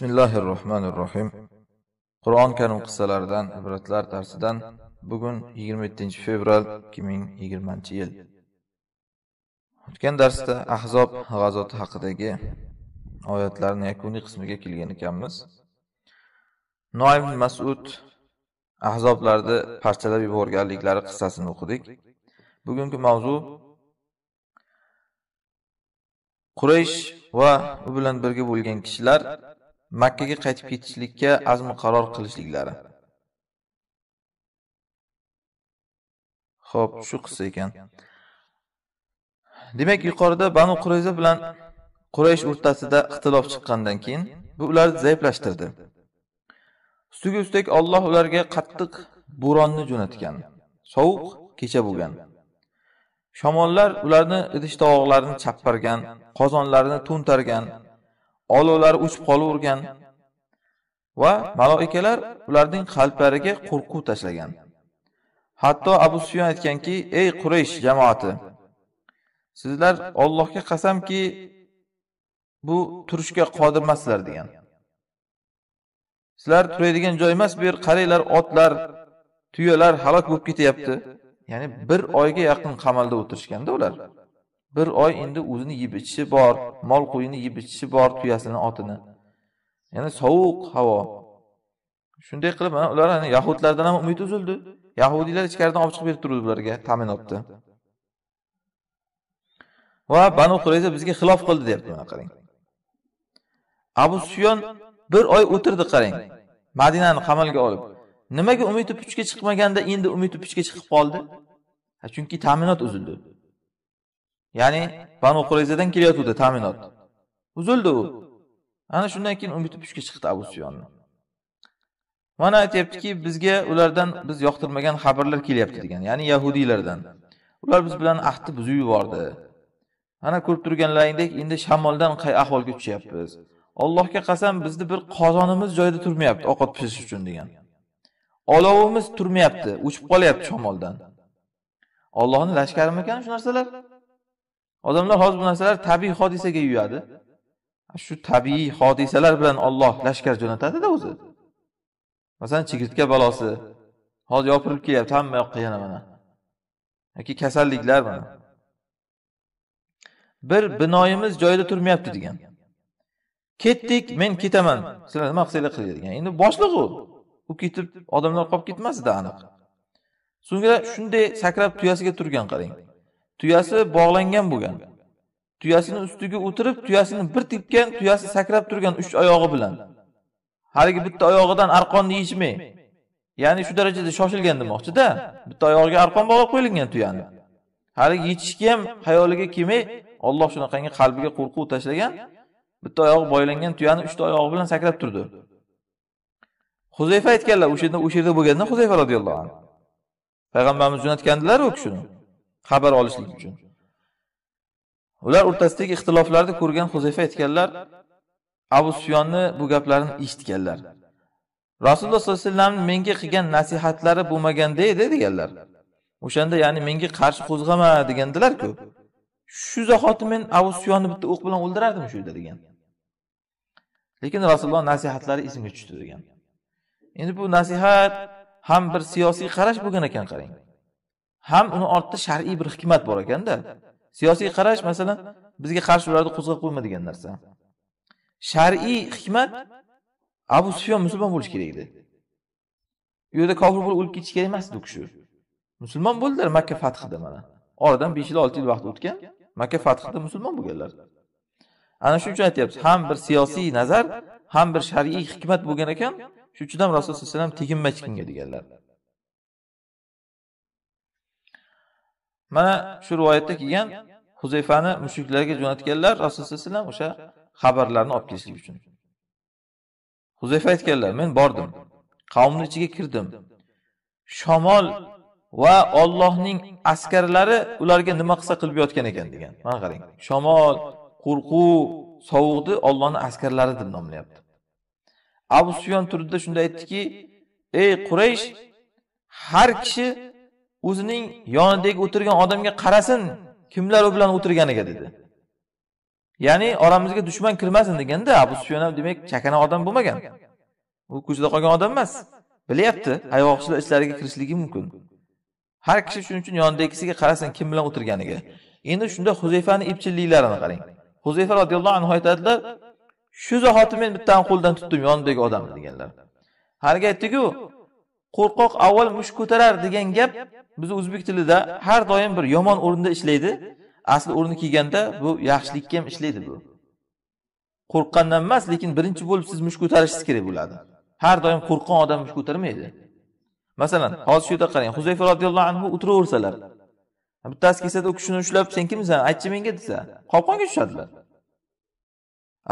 bismillahi rohmanir rohim qur'oni karim qissalaridan ibratlar darsidan bugun 27 fevral 2020 yil o'tgan darsda ahzob g'azoti haqidagi oyatlarni yakuniy qismiga kelgan ekanmiz noim masud ahzoblarni parchalab yuborganliklari qissasini o'qidik bugungi mavzu quraysh va u bilan birga bo'lgan kishilar Makkaga qaytib ketishlikka azm qaror qilishliklari. Xo'p, shu qissa ekan. Demak, yuqorida Banu Qurayza bilan Quraysh o'rtasida ixtilof chiqqandan keyin bu ularni zaiflashtirdi. Ustiga ustak Alloh ularga qattiq bo'ronni jo'natgan. Sovuq kecha bo'lgan. Shamollar ularni idish tovoqlarini chappargan, qozonlarini to'ntargan, olovlari o'chib qolavergan va maloikalar ularning qalblariga qo'rquv tashlagan hatto abu suyon aytganki ey quraysh jamoati sizlar ollohga qasamki bu turishga emassizlar degan sizlar turadigan joy emas bu yer qaranglar otlar tuyalar halok bo'lib ketyapti ya'ni bir oyga yaqin qamalda o'tirishganda ular bir oy endi o'zini yeb ichishi bor mol qo'yini yeb ichishi bor tuyasini otini ya'ni sovuq havo shunday qilib mana ular yahudlardan ham umid uzildi yahudiylar ichkaridan olib chiqib berib turdi ularga ta'minotni va banu qurayza bizga xilof qildi deyapti mana qarang abu suyon bir oy o'tirdi qarang madinani qamalga olib nimaga umidi puchga chiqmaganda endi umidi puchga chiqib qoldi chunki ta'minot uzildi ya'ni banu qurayzadan kelayotgandi ta'minot uzildi u ana shundan keyin umidi pushga chiqdi abu suyonni mana aytyaptiki bizga ulardan biz yoqtirmagan xabarlar kelyapti degan ya'ni yahudiylardan ular biz bilan ahdni buzib yubordi ana ko'rib turganlaringdek endi shamoldan qay ahvolga tushyapmiz allohga qasam bizni bir qozonimiz joyida turmayapti ovqat pishirish uchun degan olovimiz turmayapti o'chib qolyapti shamoldan ollohni lashkarimikan shu narsalar odamlar hozir bu narsalar tabiiy hodisaga yuyadi shu tabiiy hodisalar bilan olloh lashkar jo'natadida o'zi masalan chigirtka balosi hozir yopirilib kelyapti hamma yoqqa yana mana yoki kasalliklar mana bir binoyimiz joyida turmayapti degan ketdik men ketaman sizlar nima qilsanglar qilinglar degan endi boshliq u u ketib odamlar qolib ketmasdi aniq so'ngra shunday sakrab tuyasiga turgan qarang tuyasi bog'langan bo'lgan tuyasini ustiga o'tirib tuyasini bir tepgan tuyasi sakrab turgan uch oyog'i bilan haligi bitta oyog'idan arqonni yechmay ya'ni shu darajada shoshilgan demoqchida bitta oyog'iga arqon bog'lab qo'yilgan tuyani haligi yechishga ham hayoliga kelmay olloh shunaqangi qalbiga qo'rquv tashlagan bitta oyog'i boylangan tuyani uchta oyog'i bilan sakrab turdi huzayfa aytganlar o'sha yerda o'sha yerda bo'lganda huzayfa roziyallohu anhu payg'ambarimiz jo'natgandilar u kishini xabar olishlik uchun ular o'rtasidagi ixtiloflarni ko'rgan huzayfa aytganlar abu suyonni bu gaplarini eshitganlar rasululloh sollallohu alayhi vasallamni menga qilgan nasihatlari bo'lmaganda edi deganlar o'shanda ya'ni menga qarshi qo'zg'ama degandilarku shu zahoti men abu suyonni bitta o'q bilan o'ldirardim shu yerda degan lekin rasululloh nasihatlari esimga tushdi degan endi bu nasihat ham bir siyosiy qarash bo'lgan ekan qarang ham uni ortida shar'iy bir hikmat bor ekanda siyosiy qarash masalan bizga qarshi ularni qo'zg'ab qo'yma degan narsa shar'iy hikmat abu sufyon musulmon bo'lishi kerak edi u yerda kofir bo'lib o'lib ketishi kerak emasdi u kishi musulmon bo'ldilar makka fathida mana oradan besh yil olti yil vaqt o'tgan makka fathida musulmon bo'lganlar ana shuning uchun aytyapmiz ham bir siyosiy nazar ham bir shar'iy hikmat bo'lgan ekan shuning uchun ham rasululloh alayhi vasallam teginma kimga deganlar mana shu rivoyatda kelgan huzayfani mushuklarga jo'natganlar rasululloh vasallam o'sha xabarlarni olib kelishlik uchun huzayfa aytganlar men bordim qavmni ichiga kirdim shamol va Allohning askarlari ularga nima qilsa qilib yotgan ekan degan mana qarang shamol qo'rquv sovuqni ollohni askarlari deb nomlayapti abu suyon turdida shunda aytdiki ey quraysh har kishi o'zining yonidagi o'tirgan odamga qarasin kimlar u bilan o'tirganiga dedi ya'ni oramizga dushman kirmasin deganda abu sufyon ham demak chakana odam bo'lmagan u ko'chada qolgan odam emas bilyapti ayg'oqchilar ichlariga kirishligi mumkin har kishi shuning uchun yonidagisiga qarasin kim bilan o'tirganiga endi shunda huzayfani epchilliklarini qarang huzayfa roziyallohu anhu aytadilar shu zahoti men bittani qo'ldan tutdim yonidagi odamni deganlar haligi aytdiku qo'rqoq avval mushk ko'tarar degan gap bizni o'zbek tilida har doim bir yomon o'rinda ishlaydi asli o'rni kelganda bu yaxshilikka ham ishlaydi bu qo'rqqandan emas lekin birinchi bo'lib siz mushk ko'tarishingiz kerak bo'ladi har doim qo'rqqan odam mushk ko'tarmaydi masalan hozir shu yerda qarang huzayfa roziyallohu anhu o'tiraversalar bittasi kelsada u kishini ushlab sen kimsan aytchi menga desa qopqonga tushadilar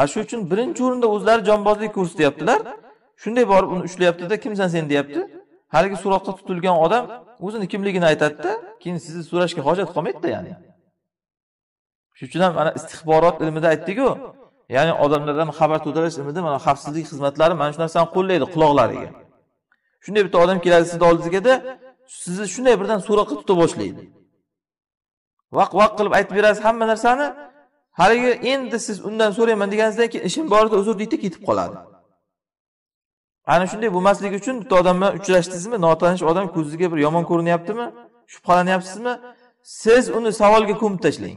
a shu uchun birinchi o'rinda o'zlari jonbozlik ko'rsatyaptilar shunday borib uni ushlayaptida kimsan sen deyapti haligi so'roqda tutilgan odam o'zini kimligini aytadida keyin sizni so'rashga hojat qolmaydida ya'ni shuning uchun ham mana istixborot ilmida aytdikku ya'ni odamlardan xabar to'ldirish ilmida mana xavfsizlik xizmatlari mana shu narsani qo'llaydi quloqlariga shunday bitta odam keladi sizni oldingizgada sizni shunday birdan so'roqqa tuta boshlaydi vaq vaq qilib aytib berasiz hamma narsani haligi endi siz undan so'rayman deganingizdan keyin ishim bor edi uzr deydida ketib qoladi ana shunday bo'lmasligi uchun bitta odam bilan uchrashdingizmi notanish odam ko'zingizga bir yomon ko'rinyaptimi shubhalanyapsizmi siz uni savolga ko'mib tashlang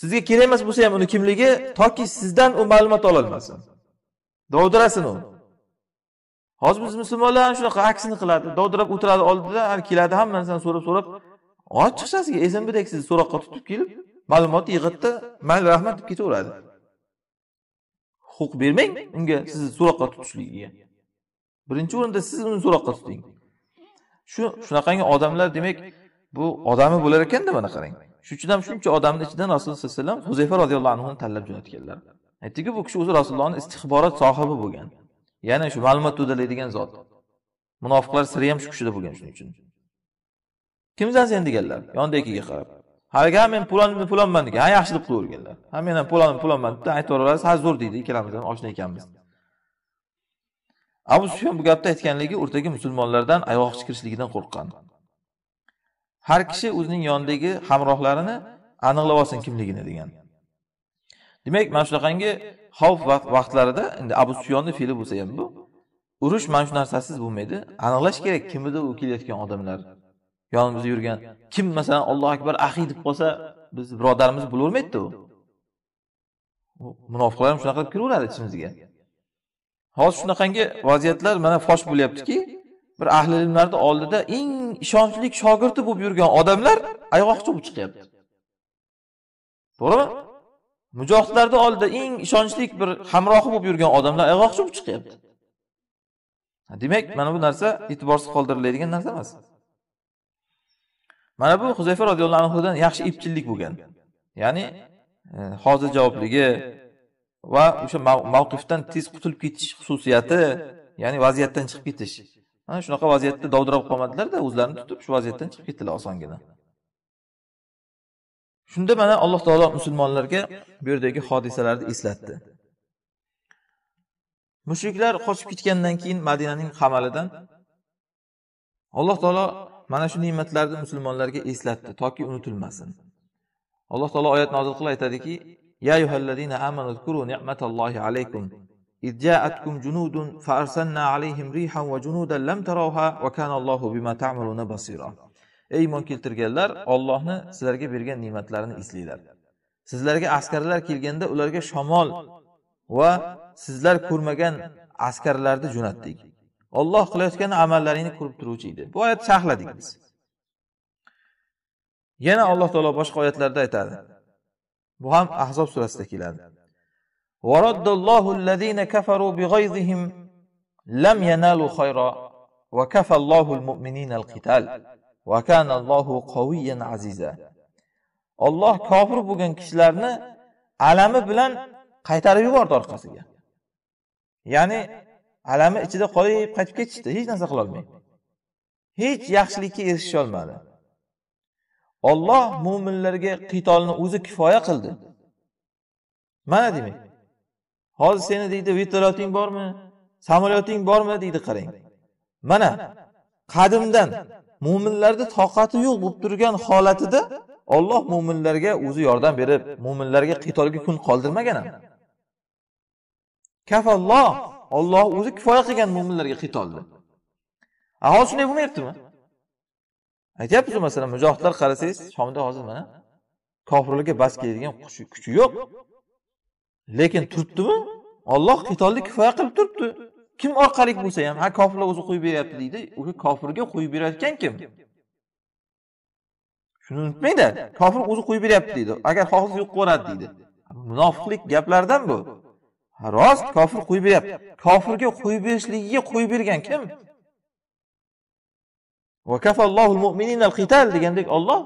sizga kerak emas bo'lsa ham uni kimligi toki sizdan u ma'lumot ololmasin dovdirasin u hozir biz musulmonlar shunaqa aksini qiladi dovdirab o'tiradi oldida keladi hamma narsani so'rab so'rab ochiqchasiga ezinbidek sizni so'roqqa tutib kelib ma'lumotni yig'itdi mayli rahmat deb ketaveradi huquq bermang unga sizni so'roqqa tutishligiga birinchi o'rinda siz uni so'roqqa tuting shu shunaqangi odamlar demak bu odami bo'lar ekanda mana qarang shuning ham shuncha odamni ichidan rasululloh sallallohu alayhi vasallam huzayfa roziyallohu anhuni tanlab jo'natganlar aytdiki bu kishi o'zi rasulullohni istixborot sohibi bo'lgan ya'ni shu ma'lumot to'dalaydigan zot munofiqlar siri ham shu kishida bo'lgan shuning uchun kimsan sen deganlar yonidagiga qarab haligi ha men palon pulonman degan ha yaxshi deb qo'yaverganlar ha men ham pulonim pulonman deb aytaveraverasiz ha zo'r deydi ikkalamiz ham oshna ekanmiz abu sufyon bu gapni aytganligi o'rtaga musulmonlardan ayg'oqchi kirishligidan qo'rqqan har kishi o'zining yonidagi hamrohlarini aniqlab olsin kimligini degan demak mana shunaqangi xavf vaqtlarida endi abu sufyonni fe'li bo'lsa ham bu urush mana shu narsasiz bo'lmaydi aniqlash kerak kim edi u kelayotgan odamlar yonimizda yurgan kim masalan ollohu akbar ahiy deb qolsa biz birodarimiz bo'lavermaydida u munofiqlar ham shunaqa qilib kiraveradi ichimizga hozir shunaqangi vaziyatlar mana fosh bo'lyaptiki bir ahli ilmlarni oldida eng ishonchli shogirdi bo'lib yurgan odamlar ayg'oqchi bo'lib chiqyapti to'g'rimi mujohidlarni oldida eng ishonchli bir hamrohi bo'lib yurgan odamlar ayg'oqchi bo'lib chiqyapti demak mana bu narsa e'tiborsiz qoldiriladigan narsa emas mana bu huzayfa roziyallohu anhudan yaxshi epchillik bo'lgan ya'ni e, hozir javobligi va o'sha mavqifdan tez qutulib ketish xususiyati ya'ni vaziyatdan chiqib ketish mana shunaqa vaziyatda dovdirab qolmadilarda o'zlarini tutib shu vaziyatdan chiqib ketdilar osongina shunda mana alloh taolo musulmonlarga bu yerdagi hodisalarni eslatdi mushriklar qochib ketgandan keyin madinaning qamalidan alloh taolo mana shu ne'matlarni musulmonlarga eslatdi toki unutilmasin alloh taolo oyat nozil qilib aytadiki ey iymon keltirganlar ollohni sizlarga bergan ne'matlarini eslanglar sizlarga askarlar kelganda ularga shamol va sizlar ko'rmagan askarlarni jo'natdik olloh qilayotgan amallaringni ko'rib turuvchi edi bu oyatni sharhladik biz yana alloh taolo boshqa oyatlarda aytadi bu ham ahzob surasida keladi ورد الله bo'lgan kishilarni alami bilan qaytarib yubordi orqasiga ya'ni alami ichida qolib qaytib ketishdi hech narsa qilolmay hech yaxshilikka erishisholmadi olloh mo'minlarga qitolni o'zi kifoya qildi mana demak hozir seni deydi vertolyoting bormi samolyoting bormi deydi qarang mana qadimdan mo'minlarni toqati yo'q bo'lib turgan holatida olloh mo'minlarga o'zi yordam berib mo'minlarga qitolga kun qoldirmagan ham kafalloh Alloh o'zi kifoya qilgan mo'minlarga qitolni hozir shunday bo'lmayaptimi aytyapmiz masalan mujohidlar qarasangiz shomda hozir mana kofirlarga bas keladigan kuchi yo'q lekin turibdimi olloh qitolni kifoya qilib turibdi kim orqali bo'lsa ham ha kofirlar o'zi qo'yib beryapti deydi o'sha kofirga qo'yib berayotgan kim shuni unutmanglar kofir o'zi qo'yib beryapti deydi agar xohlasa yo'q qilib deydi munofiqlik gaplaridan bu rost kofir qo'yib beryapti kofirga qo'yib berishligiga qo'yib bergan kim degandek olloh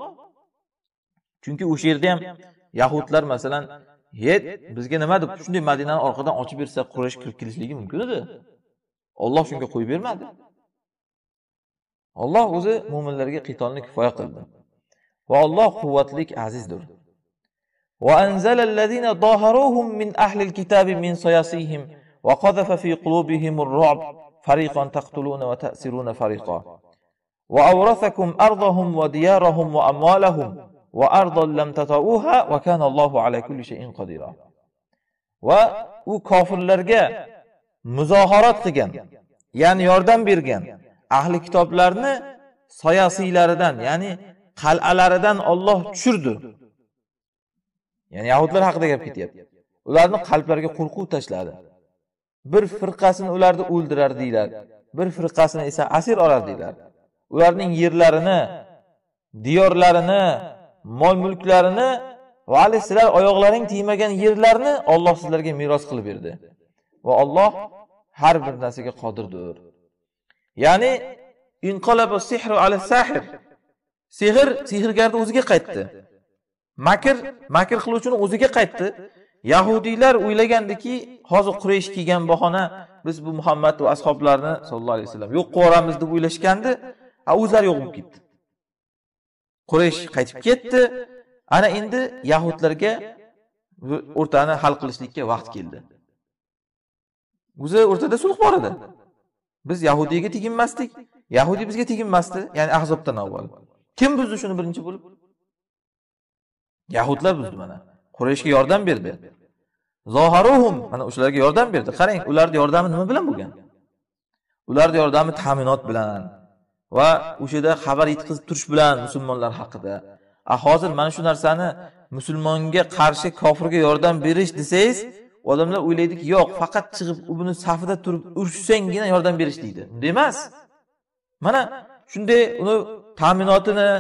chunki o'sha yerda ham yahudlar masalan yet bizga nima deb shunday madinani orqadan ochib bersa quraysh kirib kelishligi mumkin edi olloh shunga qo'yib bermadi olloh o'zi mo'minlarga qitolni kifoya qildi va olloh quvvatlik azizdir وأنزل الذين ظاهروهم من أهل الكتاب من صياصيهم وقذف في قلوبهم الرعب فريقا تقتلون وتأسرون فريقا وأورثكم أرضهم وديارهم وأموالهم وأرضا لم تطؤوها وكان الله على كل شيء قديرا وأو كافر لرجاء مظاهرات قيان يعني يردن برجان أهل كتاب لرنا soyasiylaridan ya'ni qal'alaridan Alloh tushirdi ya'ni yahudlar haqida gap ketyapti ularni qalblariga qo'rquv tashladi bir firqasini ularni o'ldirar deyiladi bir firqasini esa asir olar deyiladi ularning yerlarini diyorlarini mol mulklarini va hali sizlar oyoqlaring tegmagan yerlarni olloh sizlarga meros qilib berdi va olloh har bir narsaga qodirdir ya'ni sihru ala sehr sehrgarni o'ziga qaytdi makr makr qiluvchini o'ziga qaytdi yahudiylar o'ylagandiki hozir quraysh kelgan bahona biz bu muhammad va ashoblarni sallallohu alayhi vasallam yo'q qilib yuboramiz deb o'ylashgandi a o'zlari yo'q bo'lib ketdi quraysh qaytib ketdi ana endi yahudlarga o'rtani hal qilishlikka vaqt keldi o'zi o'rtada sulh bor edi biz yahudiyga teginmasdik yahudiy bizga teginmasdi ya'ni ahzobdan avval kim buzdi shuni birinchi bo'lib yahudlar buzdi mana qurayshga yordam berdi zoharuhum mana o'shalarga yordam berdi qarang ularni yordami nima bilan bo'lgan ularni yordami ta'minot bilan va o'sha yerda xabar yetkazib turish bilan musulmonlar haqida a hozir mana shu narsani musulmonga qarshi kofirga yordam berish desangiz odamlar o'ylaydiki yo'q faqat chiqib uni safida turib urushsanggina yordam berish deydi unday emas mana shunday uni ta'minotini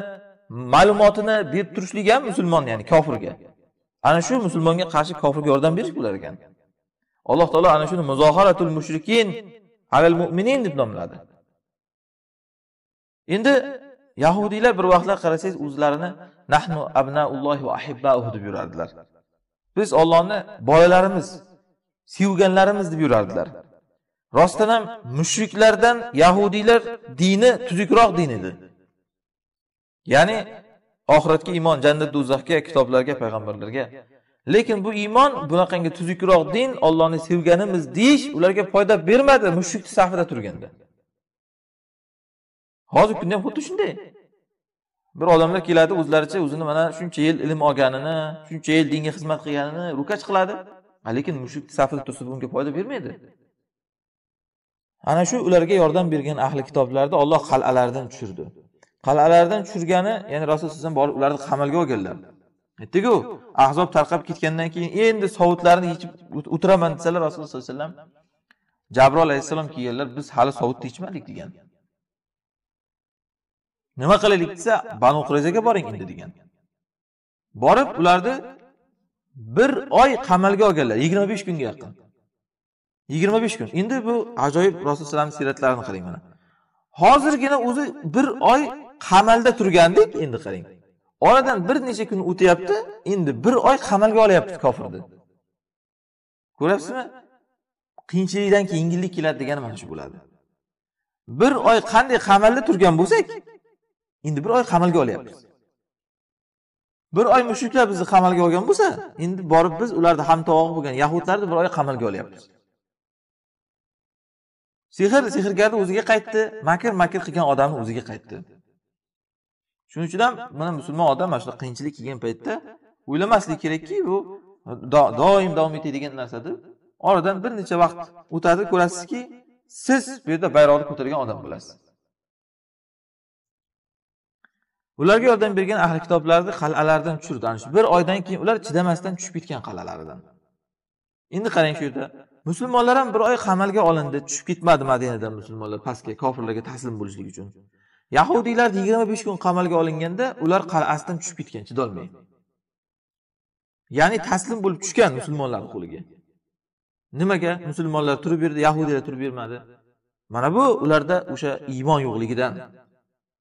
ma'lumotini berib turishlik ham musulmon ya'ni kofirga ana shu musulmonga qarshi kofirga yordam berish bo'lar ekan alloh taolo ana shuni muzoharatul mushrikin alal mu'minin deb nomladi endi yahudiylar bir vaqtlar qarasangiz o'zlarini nahnu abnaullohi va ahibbauhu deb yurardilar biz ollohni bolalarimiz sevganlarimiz deb yurardilar rostdan ham mushriklardan yahudiylar dini tuzukroq din edi ya'ni oxiratga iymon jannat do'zaxga kitoblarga payg'ambarlarga lekin bu iymon bunaqangi tuzukroq din ollohni sevganimiz deyish ularga foyda bermadi mushrikni safida turganda hozirgi kunda ham xuddi shunday bir odamlar keladi o'zlaricha o'zini mana shuncha yil ilm olganini shuncha yil dinga xizmat qilganini rukach qiladi lekin mushuk safida tursa bunga foyda bermaydi ana shu ularga yordam bergan ahli kitoblarni olloh qal'alaridan tushirdi qal'alardan tushirgani ya'ni rasululloh alayhi borib ularni qamalga olganlar aytdiku ahzob tarqab ketgandan keyin endi sovutlarni yechib o'tiraman desalar rasululloh sollallohu alayhi vasallam jabrol alayhissalom kelganlar biz hali sovutni yechmadik degan nima qilaylik desa banu qurayzaga boring endi degan borib ularni bir oy qamalga olganlar yigirma besh kunga yaqin yigirma besh kun endi bu ajoyib rasululloh alayhi siyratlarini qarang mana hozirgina o'zi bir oy qamalda turgandik endi qarang oradan bir necha kun o'tyapti endi bir oy qamalga olyapti kofirni ko'ryapsizmi qiyinchilikdan yengillik keladi degani mana shu bo'ladi bir oy qanday qamalda turgan bo'lsak endi bir oy qamalga olyapmiz bir oy mushuklar bizni qamalga olgan bo'lsa endi borib biz ularni hamtovog'i bo'lgan yahudlarni bir oy qamalga olyapmiz sehr sehrgarni o'ziga qaytdi makr makr qilgan odamni o'ziga qaytdi shuning uchun ham mana musulmon odam mana shunaqa qiyinchilik kelgan paytda o'ylamaslik kerakki bu doim davom etadigan narsada oradan bir necha vaqt o'tadi ko'rasizki siz bu yerda bayroqni ko'targan odam bo'lasiz ularga yordam bergan ahli kitoblarni qal'alardan tushirdi ana shu bir oydan keyin ular chidamasdan tushib ketgan qal'alaridan endi qarang shu yerda musulmonlar ham bir oy qamalga olindi tushib ketmadi madinadan musulmonlar pastga kofirlarga taslim bo'lishlik uchun yahudiylar yigirma besh kun qamalga olinganda ular qal'asidan tushib ketgan chidolmay ya'ni taslim bo'lib tushgan musulmonlarni qo'liga nimaga musulmonlar turib berdi yahudiylar turib bermadi mana bu ularda o'sha iymon yo'qligidan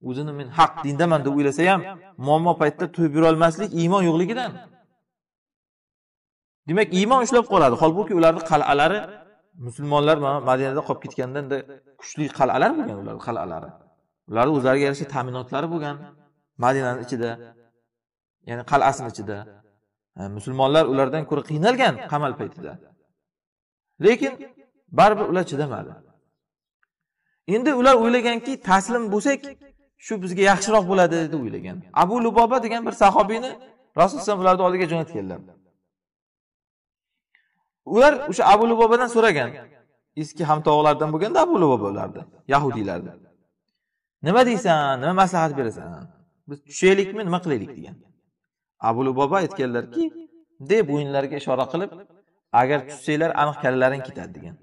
o'zini men haq dindaman deb o'ylasa ham muammo paytida to'yib yurolmaslik iymon yo'qligidan demak iymon ushlab qoladi holbuki ularni qal'alari musulmonlar madinada qolib ketgandanda kuchli qal'alar bo'lgan ularni qal'alari ularni o'zlariga yarasha ta'minotlari bo'lgan madinani ichida ya'ni qal'asini ichida musulmonlar ulardan ko'ra qiynalgan qamal paytida lekin baribir ular chidamadi endi ular o'ylaganki taslim bo'lsak shu bizga yaxshiroq bo'ladi deb o'ylagan abu luboba degan bir sahobiyni rasululloh alayhi ularni oldiga jo'natganlar ular o'sha abu lubobadan so'ragan eski hamtog'lardan bo'lganda abu luboba ularni yahudiylarni nima deysan nima maslahat berasan biz tushaylikmi nima qilaylik degan abu luboba aytganlarki deb o'yinlarga ishora qilib agar tushsanglar aniq kallalaring ketadi degan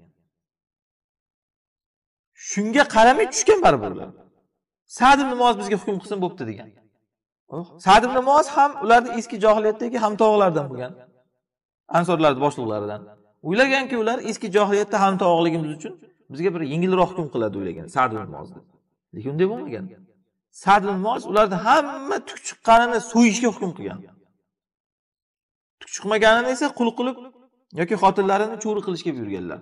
shunga qaramay tushgan baribir ular sad ibn bizga hukm qilsin bo'pti degan sad ibn ham ularni eski johiliyatdagi hamtovoqlaridan bo'lgan ansorlarni boshliqlaridan o'ylaganki ular eski johiliyatda hamtovoqligimiz uchun bizga bir yengilroq hukm qiladi o'ylagan sad ibn lekin unday bo'lmagan sadl mos ularni hamma tuk chiqqanini so'yishga hukm qilgan tuk chiqmaganini esa qul qilib yoki xotinlarini cho'ri qilishga buyurganlar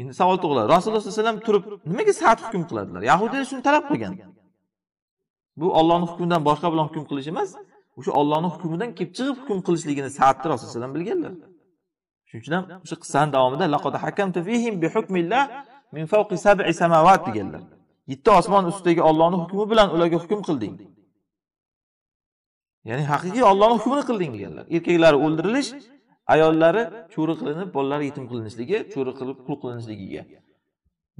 endi savol tug'iladi rasululloh sallallohu alayhi vasallam turib nimaga sad hukm qiladilar yahudiylar shuni talab qilgan bu ollohni hukmidan boshqa bilan hukm qilish emas o'sha ollohni hukmidan kelib chiqib hukm qilishligini sadni rasululloh alayhi vasallam bilganlar shuning uchun ham o'sha qissani davomida min fawqi sab'i samovat deganlar yetti osmon ustidagi Allohning hukmi bilan ularga hukm qilding ya'ni haqiqiy Allohning hukmini qilding deganlar erkaklari o'ldirilish ayollari cho'ri qilinib bolalari yetim qilinishligi cho'ri qilib qul qilinishligiga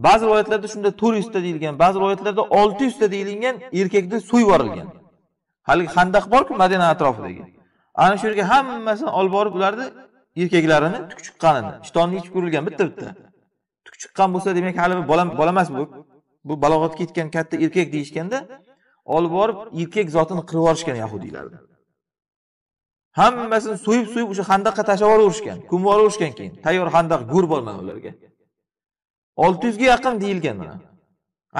ba'zi rivoyatlarda shunda to'rt yuzta deyilgan ba'zi rivoyatlarda olti yuzta deyilgan erkakni so'yib yuborilgan haligi handaq borku madina atrofidagi ana shu yerga hammasini olib borib ularni erkaklarini tukchuqqanini ishtonni yechib ko'rilgan bitta bitta tuk chiqqan bo'lsa demak hali bola bola emas bu bu balog'atga yetgan katta erkak deyishganda olib borib erkak zotini qirib yuborishgan yahudiylarni hammasini so'yib so'yib o'sha handaqqa tashlab yuborishgan ko'mib yuborishgan keyin tayyor handaq go'r bo'lman ularga olti yuzga yaqin deyilgan mana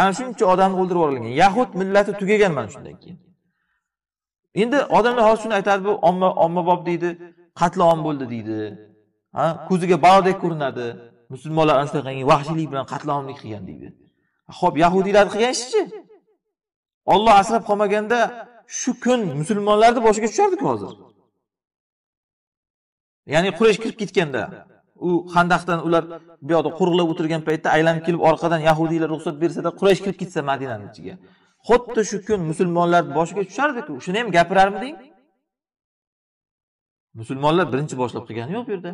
ana shuncha odamni o'ldirib yuborilgan yahud millati tugagan mana shundan keyin endi odamlar hozir shuni aytadi bu omma ommabop deydi qatlom bo'ldi deydi ha ko'ziga balodek ko'rinadi musulmonlar orasida qilgan vahshiylik bilan qatlomlik qilgan deydi ho'p yahudiylarni qilgan ishichi olloh asrab qolmaganda shu kun musulmonlarni boshiga tushardiku hozir ya'ni quraysh kirib ketganda u handaqdan ular bu yoqda qo'riqlab o'tirgan paytda aylanib kelib orqadan yahudiylar ruxsat bersada quraysh kirib ketsa madinani ichiga xuddi shu kun musulmonlar boshiga tushardiku shuni ham gapirarmiding musulmonlar birinchi boshlab qilgani yo'q bu yerda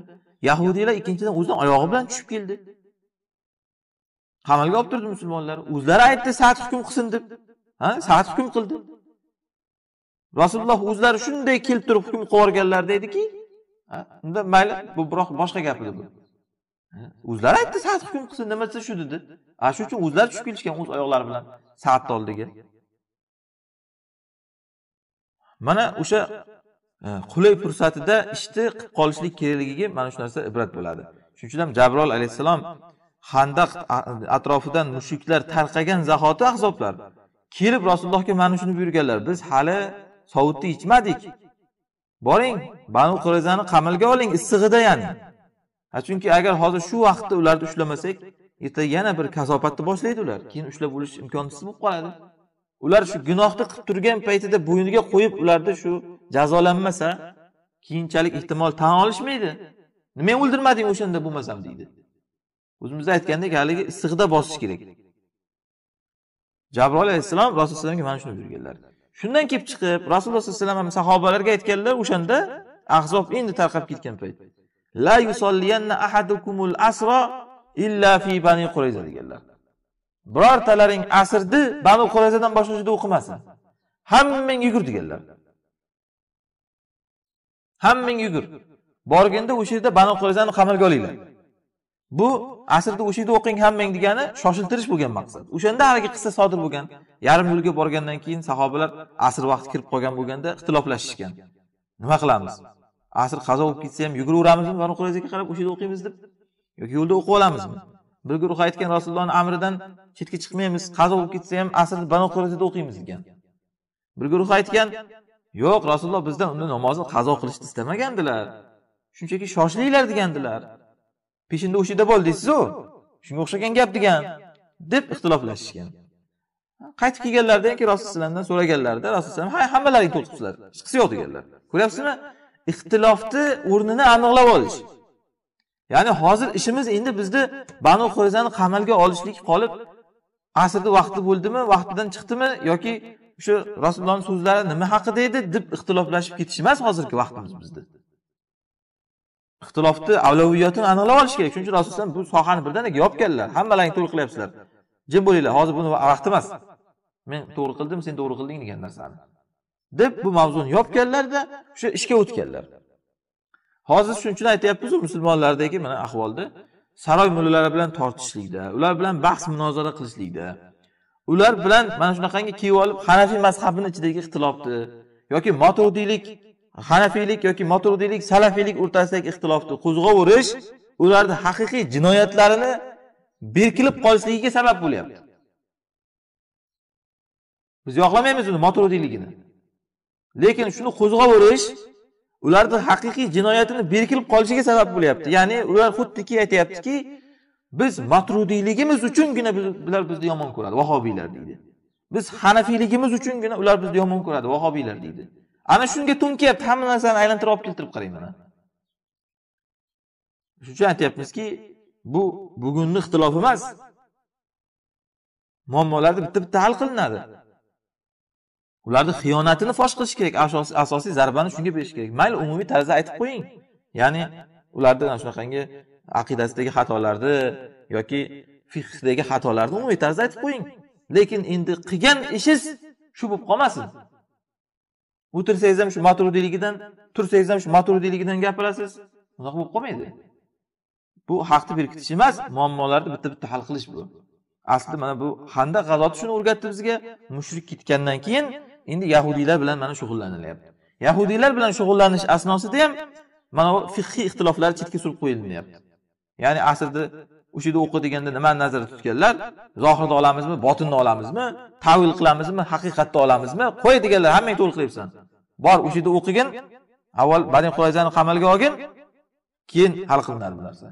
yahudiylar ikkinchidan o'zini oyog'i bilan tushib keldi qamalga olib turdi musulmonlar o'zlari aytdi saat hukm qilsin deb ha saat hukm qildi rasululloh o'zlari shunday kelib turib hukm qilib yuborganlarida ediki unda mayli bu biroq boshqa gap edi bu o'zlari aytdi saat hukm qilsin nima desa shu dedi ana shuning uchun o'zlari tushib kelishgan o'z oyoqlari bilan saatni oldiga mana o'sha Э, qulay fursatida ishni qilib qolishlik kerakligiga mana shu narsa ibrat bo'ladi shuning uchun ham jabrol alayhissalom handaq atrofidan mushuklar tarqagan zahoti ahzoblar kelib rasulullohga mana shuni buyurganlar biz hali sovutni ichmadik boring banu qurizani qamalga oling issig'ida ya'ni chunki agar hozir shu vaqtda ularni ushlamasak ertaga yana bir kasofatni boshlaydi ular keyin ushlab o'lish imkonsiz bo'lib qoladi ular shu gunohni qilib turgan paytida bo'yniga qo'yib ularni shu jazolanmasa keyinchalik ehtimol tan olishmaydi nimaga o'ldirmading o'shanda bo'lmasam deydi o'zimizda aytgandek haligi issiqda bosish kerak jabroil alayhissalom rasululloh alayhi mana shuni buyurganlar shundan kelib chiqib rasululloh sallallohu alayhi vasallam ham sahobalarga aytganlar o'shanda ahzob endi tarqab ketgan payt la yusolliyanna ahadukumul asro illa fi bani qurayza deganlar birortalaring asrni banu qurayzadan boshqa joyda o'qimasin hammang yugur deganlar hammang yugur borganda o'sha yerda banu qurayzani qamalga olinglar bu asrda o'sha yerda o'qing hammang degani shoshiltirish bo'lgan maqsad o'shanda haligi qissa sodir bo'lgan yarim yo'lga borgandan keyin sahobalar asr vaqti kirib qolgan bo'lganda ixtiloflashishgan nima qilamiz asr qazo bo'lib ketsa ham yuguraveramizmi banu qurayzaga qarab o'sha yerda o'qiymiz deb yoki yo'lda o'qib olamizmi bir guruh aytgan rasulullohni amridan chetga chiqmaymiz qazo bo'lib ketsa ham asrni banu qurayzada o'qiymiz degan bir guruh aytgan yo'q rasululloh bizdan uni namozni qazo qilishni istamagandilar shunchaki shoshilinglar degandilar peshinda o'sha yerda bo'l deysizu shunga o'xshagan gap degan deb ixtiloflashishgan qaytib kelganlarida keyin rasululloh alayhi so'raganlarida rasululloh ha hammalaring to'tiqsizlar hech qisi yo'q deganlar ko'ryapsizmi ixtilofni o'rnini aniqlab olish ya'ni hozir ishimiz endi bizni banu xo'rizani qamalga olishlik qolib asrni vaqti bo'ldimi vaqtidan chiqdimi yoki shu rasulullohni so'zlari nima haqida edi deb ixtiloflashib ketish emas hozirgi vaqtimiz bizda ixtilofni avloviyatini aniqlab olish kerak shuning uchun rasululloh bu sohani birdaniga yopganlar hammalaring to'g'ri qilyapsizlar jim bo'linglar hozir buni vaqti emas men to'g'ri qildim sen to'g'ri qilding degan narsani deb bu mavzuni yopganlarda o'sha ishga o'tganlar hozir shuning uchun aytyapmizu musulmonlardagi mana ahvolda saroy mullalari bilan tortishlikda ular bilan bahs munozara qilishlikda ular bilan mana shunaqangi kiyib olib hanafiy mazhabini ichidagi ixtilofni yoki motudiylik hanafiylik yoki motudiylik salafiylik o'rtasidagi ixtilofni qo'zg'avurish ularni haqiqiy jinoyatlarini berkilib qolishligiga sabab bo'lyapti biz yoqlamaymiz uni motudiyligini lekin shuni qo'zg'avurish ularni haqiqiy jinoyatini berkilib qolishiga sabab bo'lyapti ya'ni ular xuddiki aytyaptiki biz matrudiyligimiz uchungina ular bizni yomon ko'radi vahobiylar deydi biz hanafiyligimiz uchungina ular bizni yomon ko'radi vahobiylar deydi ana shunga to'nkayapti hamma narsani aylantirib olib keltirib qarang mana shuning uchun aytyapmizki bu bugunni ixtilofi emas muammolarni bitta bitta hal qilinadi ularni xiyonatini fosh qilish kerak asosiy zarbani shunga berish kerak mayli umumiy tarzda aytib qo'ying ya'ni ularni shunaqangi aqidasidagi xatolarni yoki fiqdagi xatolarni umumiy tarzda aytib qo'ying lekin endi qilgan ishingiz shu bo'lib qolmasin o'tirsangiz ham shu maturudiyligidan tursangiz ham shu maturudiyligidan gapirasiz unaqa bo'lib qolmaydi bu haqni berkitish emas muammolarni bitta bitta hal qilish bu asli mana bu handa g'azoti shuni o'rgatdi bizga mushrik ketgandan keyin endi yahudiylar bilan mana shug'ullanilyapti yahudiylar bilan shug'ullanish asnosida ham mana bu fiqhiy ixtiloflar chetga surib qo'yilmayapti ya'ni asrni o'sha yerda o'qi deganda nimani nazarda tutganlar zohirni olamizmi botinni olamizmi tavil qilamizmi haqiqatni olamizmi qo'y deganlar hammang to'g'ri qilyapsan bor o'sha yerda o'qigin avval badin qurayzani qamalga olgin keyin hal qilinadi bu narsa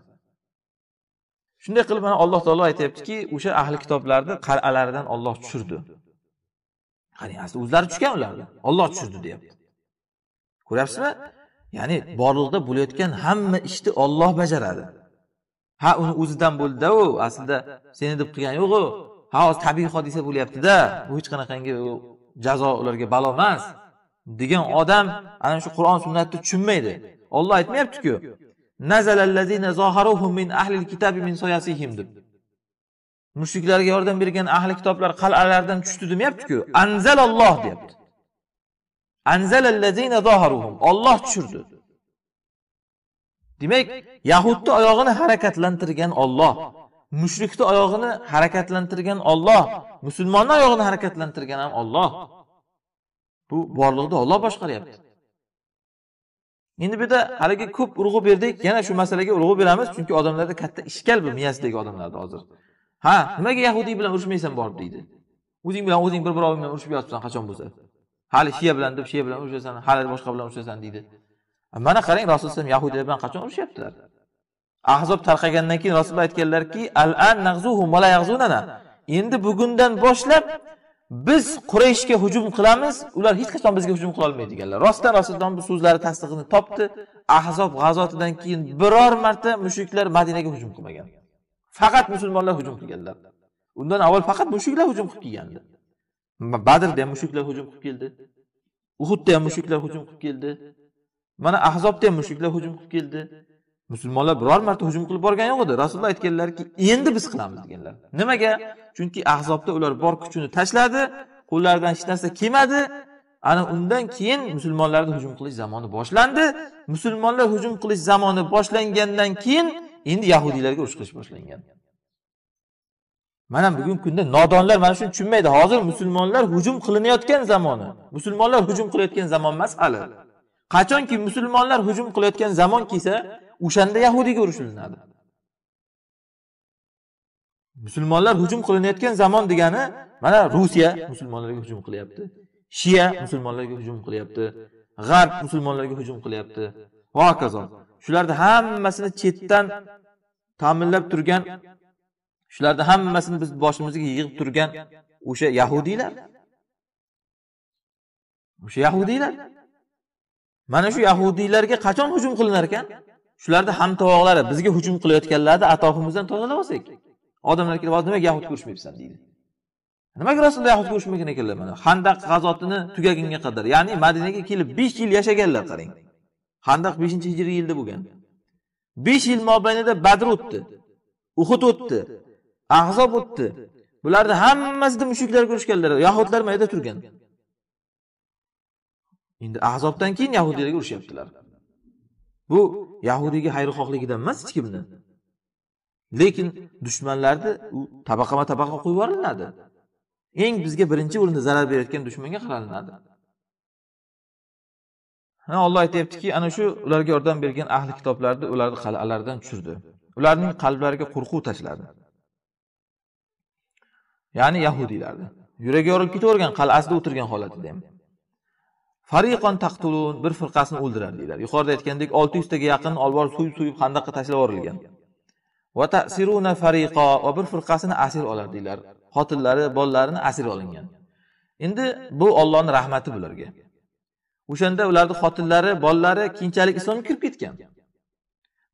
shunday qilib mana alloh taolo aytyaptiki o'sha ahli kitoblarni qal'alaridan olloh tushirdi qarang asli o'zlari tushgan ularni olloh tushirdi deyapti ko'ryapsizmi ya'ni borliqda bo'layotgan hamma ishni olloh bajaradi ha uni o'zidan bo'ldi u aslida seni deb qilgani yo'q u ha hozir tabiiy hodisa bo'lyaptida bu hech qanaqangi jazo ularga balo emas degan odam ana shu qur'on sunnatni tushunmaydi olloh aytmayaptiku deb mushriklarga yordam bergan ahli kitoblar qal'alaridan tushdi demayaptiku anzalalloh deyapti anzalalloh tushirdi demak yahudni oyog'ini harakatlantirgan olloh mushrikni oyog'ini harakatlantirgan olloh musulmonni oyog'ini harakatlantirgan ham olloh bu borliqni olloh boshqaryapti endi bu yerda haligi ko'p urg'u berdik yana shu masalaga urg'u beramiz chunki odamlarda katta ishkal bu miyasidagi odamlarda hozir ha nimaga yahudiy bilan urushmaysan borib deydi o'zing bilan o'zing bir biroving bilan urushib yotibsan qachon bo'lsa hali shiya bilan deb shiya bilan urushasan hali boshqa bilan urushasan deydi mana qarang rasululloh alayhi yahudiylar bilan qachon urushyaptilar ahzob tarqagandan keyin rasululloh aytganlarki al an nag'zuhum endi bugundan boshlab biz qurayshga hujum qilamiz ular hech qachon bizga hujum qila olmaydi deganlar rostdan rasululloh bu so'zlari tasdig'ini topdi ahzob g'azotidan keyin biror marta mushriklar madinaga hujum qilmagan faqat musulmonlar hujum qilganlar undan avval faqat mushuklar hujum qilib kelgandi badrda ham mushuklar hujum qilib keldi uhudda ham mushuklar hujum qilib keldi mana ahzobda ham mushuklar hujum qilib keldi musulmonlar biror marta hujum qilib borgani yo'q edi rasululloh aytganlarki endi biz qilamiz deganlar nimaga chunki ahzobda ular bor kuchini tashladi qo'llaridan hech narsa kelmadi ana undan keyin musulmonlarni hujum qilish zamoni boshlandi musulmonlar hujum qilish zamoni boshlangandan keyin endi yahudiylarga urush qilish boshlangan mana bugungi kunda nodonlar mana shuni tushunmaydi hozir musulmonlar hujum qilinayotgan zamoni musulmonlar hujum qilayotgan zamon emas hali qachonki musulmonlar hujum qilayotgan zamon kelsa o'shanda yahudiyga urushiladi musulmonlar hujum qilinayotgan zamon degani mana rusiya musulmonlarga hujum qilyapti shiya musulmonlarga hujum qilyapti g'arb musulmonlarga hujum qilyapti va hokazo shularni hammasini chetdan ta'minlab turgan shularni hammasini biz boshimizga yig'ib turgan o'sha yahudiylar o'sha yahudiylar mana shu yahudiylarga qachon hujum qilinar ekan shularni hamtovoqlari bizga hujum qilayotganlarni atrofimizdan tozalab olsak odamlar kelib hozir nimaga yahudga urushmayapsan deydi nimaga rasululloh yahudga urushmagan ekanlar mana handaq g'azotini tugagunga qadar ya'ni madinaga kelib besh yil yashaganlar qarang handaq beshinchi hijriy yilda bo'lgan besh yil mobaynida badr o'tdi uhud o'tdi ahzob o'tdi bularni hammasida mushuklar ko'rishganlar yahudlar mayda turgan endi ahzobdan keyin yahudiylarga urushyaptilar bu yahudiyga xayrixohligidan emas hech kimni lekin dushmanlarni u tabaqama tabaqa qo'yib yuborilinadi eng bizga birinchi o'rinda zarar berayotgan dushmanga qaralinadi ha olloh aytyaptiki ana shu ularga yordam bergan ahli kitoblarni ularni qal'alaridan tushirdi ularning qalblariga qo'rquv tashladi ya'ni yahudiylarni yuragi yorilib ketavergan qal'asida o'tirgan holatida ham fariqon taqtulun bir firqasini o'ldiradi deydilar yuqorida aytgandek olti yuztaga yaqin olbor suyib suyib handaqqa tashlab yuborilgan va tasiruna fariqo va bir firqasini asir oladi deydilar xotinlari bolalarini asir olingan endi bu ollohni rahmati bularga o'shanda ularni xotinlari bolalari keyinchalik islomga kirib ketgan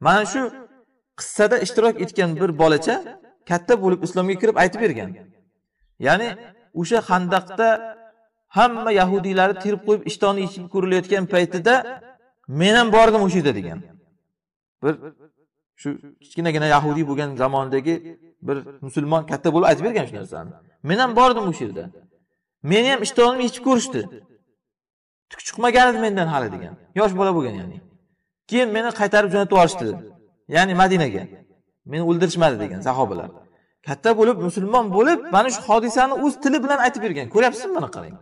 mana shu qissada ishtirok etgan bir bolacha katta bo'lib islomga kirib aytib bergan ya'ni o'sha xandaqda hamma yahudiylarni terib qo'yib ishtonni ichib ko'rilayotgan paytida men ham bordim o'sha yerda degan bir shu kichkinagina yahudiy bo'lgan zamondagi bir musulmon katta bo'lib aytib bergan shu narsani men ham bordim o'sha yerda meni ham ishtonimni yechib ko'rishdi tuk chiqmagan edi mendan hali degan yosh bola bo'lgan ya'ni keyin meni qaytarib jo'natib yuborishdi ya'ni madinaga meni o'ldirishmadi degan sahobalar katta bo'lib musulmon bo'lib mana shu hodisani o'z tili bilan aytib bergan ko'ryapsizmi mana qarang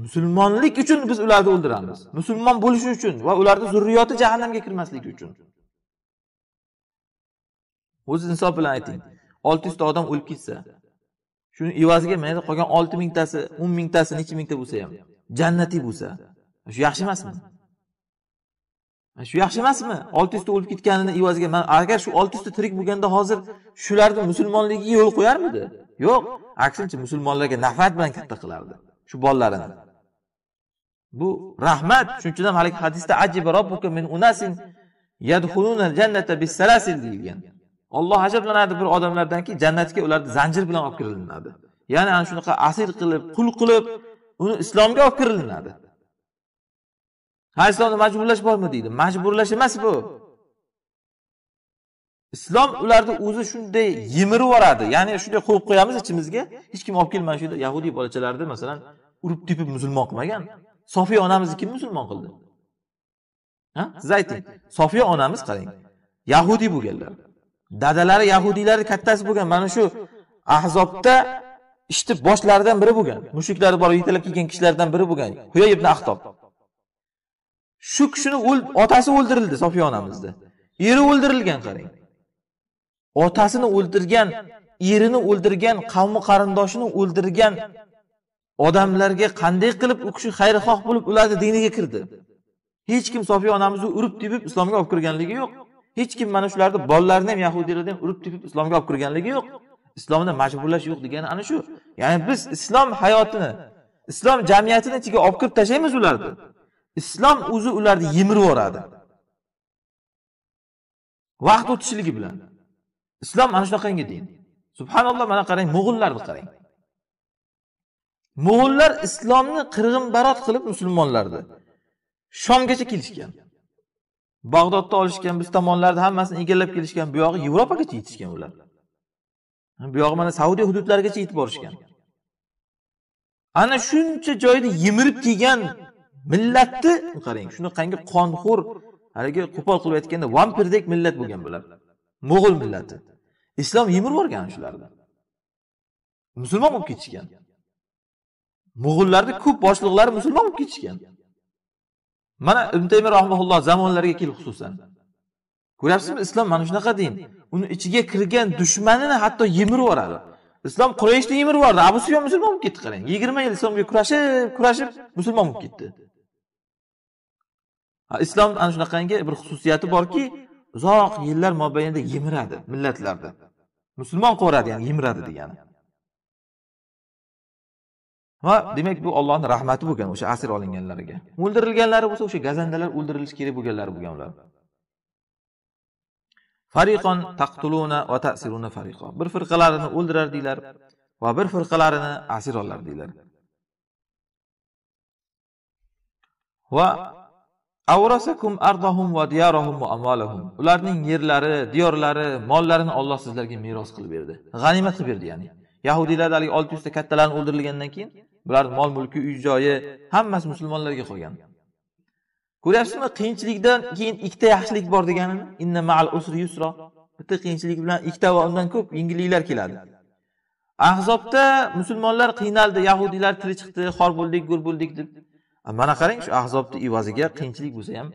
musulmonlik uchun biz ularni o'ldiramiz musulmon bo'lishi uchun va ularni zurriyoti jahannamga kirmasligi uchun o'z insof bilan ayting olti yuzta odam o'lib ketsa shuni evaziga mayli qolgan olti mingtasi o'n mingtasi necha mingta bo'lsa ham jannatiy bo'lsa shu yaxshi emasmi shu yaxshi emasmi olti yuzta o'lib ketganini evaziga man agar shu olti yuzta tirik bo'lganda hozir shularni musulmonligiga yo'l qo'yarmidi yo'q aksincha musulmonlarga nafrat bilan katta qilardi shu bolalarini bu rahmat shuning uchun ham haligi hadisda ajiba robbuka min unasin yadkhuluna jannata bisalasil deyilgan olloh ajablanadi bir odamlardanki jannatga ularni zanjir bilan olib kirilinadi ya'ni ana shunaqa asir qilib qul qilib uni islomga olib kirilinadi ha islomni majburlash bormi deydi majburlash emas bu islom ularni o'zi shunday yemirib yuboradi ya'ni shunday qo'yib qo'yamiz ichimizga hech kim olib kelmana shu yahudiy bolachalarni masalan urib tepib musulmon qilmagan sofiya onamizni kim musulmon qildi ha siz ayting sofiya onamiz qarang yahudiy bo'lganlar dadalari yahudiylarni kattasi bo'lgan mana shu ahzobda ishni boshlaridan biri bo'lgan mushuklari borib yetalab kelgan kishilardan biri bo'lgan huya ibn ahtob shu kishini otasi o'ldirildi sofiya onamizni eri o'ldirilgan qarang otasini o'ldirgan erini o'ldirgan qavmi qarindoshini o'ldirgan odamlarga qanday qilib u kishi xayrixoh bo'lib ularni diniga kirdi hech kim sofiya onamizni urib tepib islomga olib kirganligi yo'q hech kim mana shularni bolalarini ham yahudiylarni ham urib tepib islomga olib kirganligi yo'q islomni majburlash yo'q degani ana shu ya'ni biz islom hayotini islom jamiyatini ichiga olib kirib tashlaymiz ularni islom o'zi ularni yemirib yuboradi vaqt o'tishligi bilan islom mana shunaqangi din subhanalloh mana qarang mo'g'ullarni qarang mo'g'ullar islomni qirg'inbarot qilib musulmonlarni shomgacha kelishgan bag'dodda olishgan biz tomonlarni hammasini egallab kelishgan bu yog'i yevropagacha yetishgan ular bu yog'i mana saudiya hududlarigacha yetib borishgan ana shuncha joyni yemirib kelgan millatni qarang shunaqangi qonxo'r haligi qo'pol qilib aytganda vampirdek millat bo'lgan bular mo'g'ul millati islom yemirib yuborgan shularni musulmon bo'lib ketishgan mo'g'ullarni ko'p boshliqlari musulmon bo'lib ketishgan mana ibn taymi rahmaulloh zamonlarga kelib xususan ko'ryapsizmi islom mana shunaqa din uni ichiga kirgan dushmanini hatto yemirib yuboradi islom qurayishni yemirib yubordi abu sufyon musulmon bo'lib ketdi qarang yigirma yil islomga kurashib kurashib musulmon bo'lib ketdi islom ana shunaqangi bir xususiyati borki uzoq yillar mobaynida yemiradi millatlarni musulmon qilib yuboradi ya'ni yemiradi degani va demak bu ollohni rahmati bo'lgan o'sha asir olinganlarga o'ldirilganlari bo'lsa o'sha gazandalar o'ldirilishi kerak bo'lganlar bo'lgan ular fariqon taqtuluna va tasiruna fariqo bir firqalarini o'ldirardinglar va bir firqalarini asir olardinglar va avrasakum ardahum va diyarahum va amvalahum ularning yerlari diyorlari mollarini Alloh sizlarga meros qilib berdi g'animat qilib berdi ya'ni yahudiylarda haligi olti yuzta kattalarni o'ldirilgandan keyin bularni mol mulki uy joyi hammasi musulmonlarga qolgan ko'ryapsizmi qiyinchilikdan keyin ikkita yaxshilik bor deganini inna ma'al usri yusro bitta qiyinchilik bilan ikkita va undan ko'p yengilliklar keladi ahzobda musulmonlar qiynaldi yahudiylar tiri chiqdi xor bo'ldik go'r bo'ldik deb mana qarang shu ahzobni evaziga qiyinchilik bo'lsa ham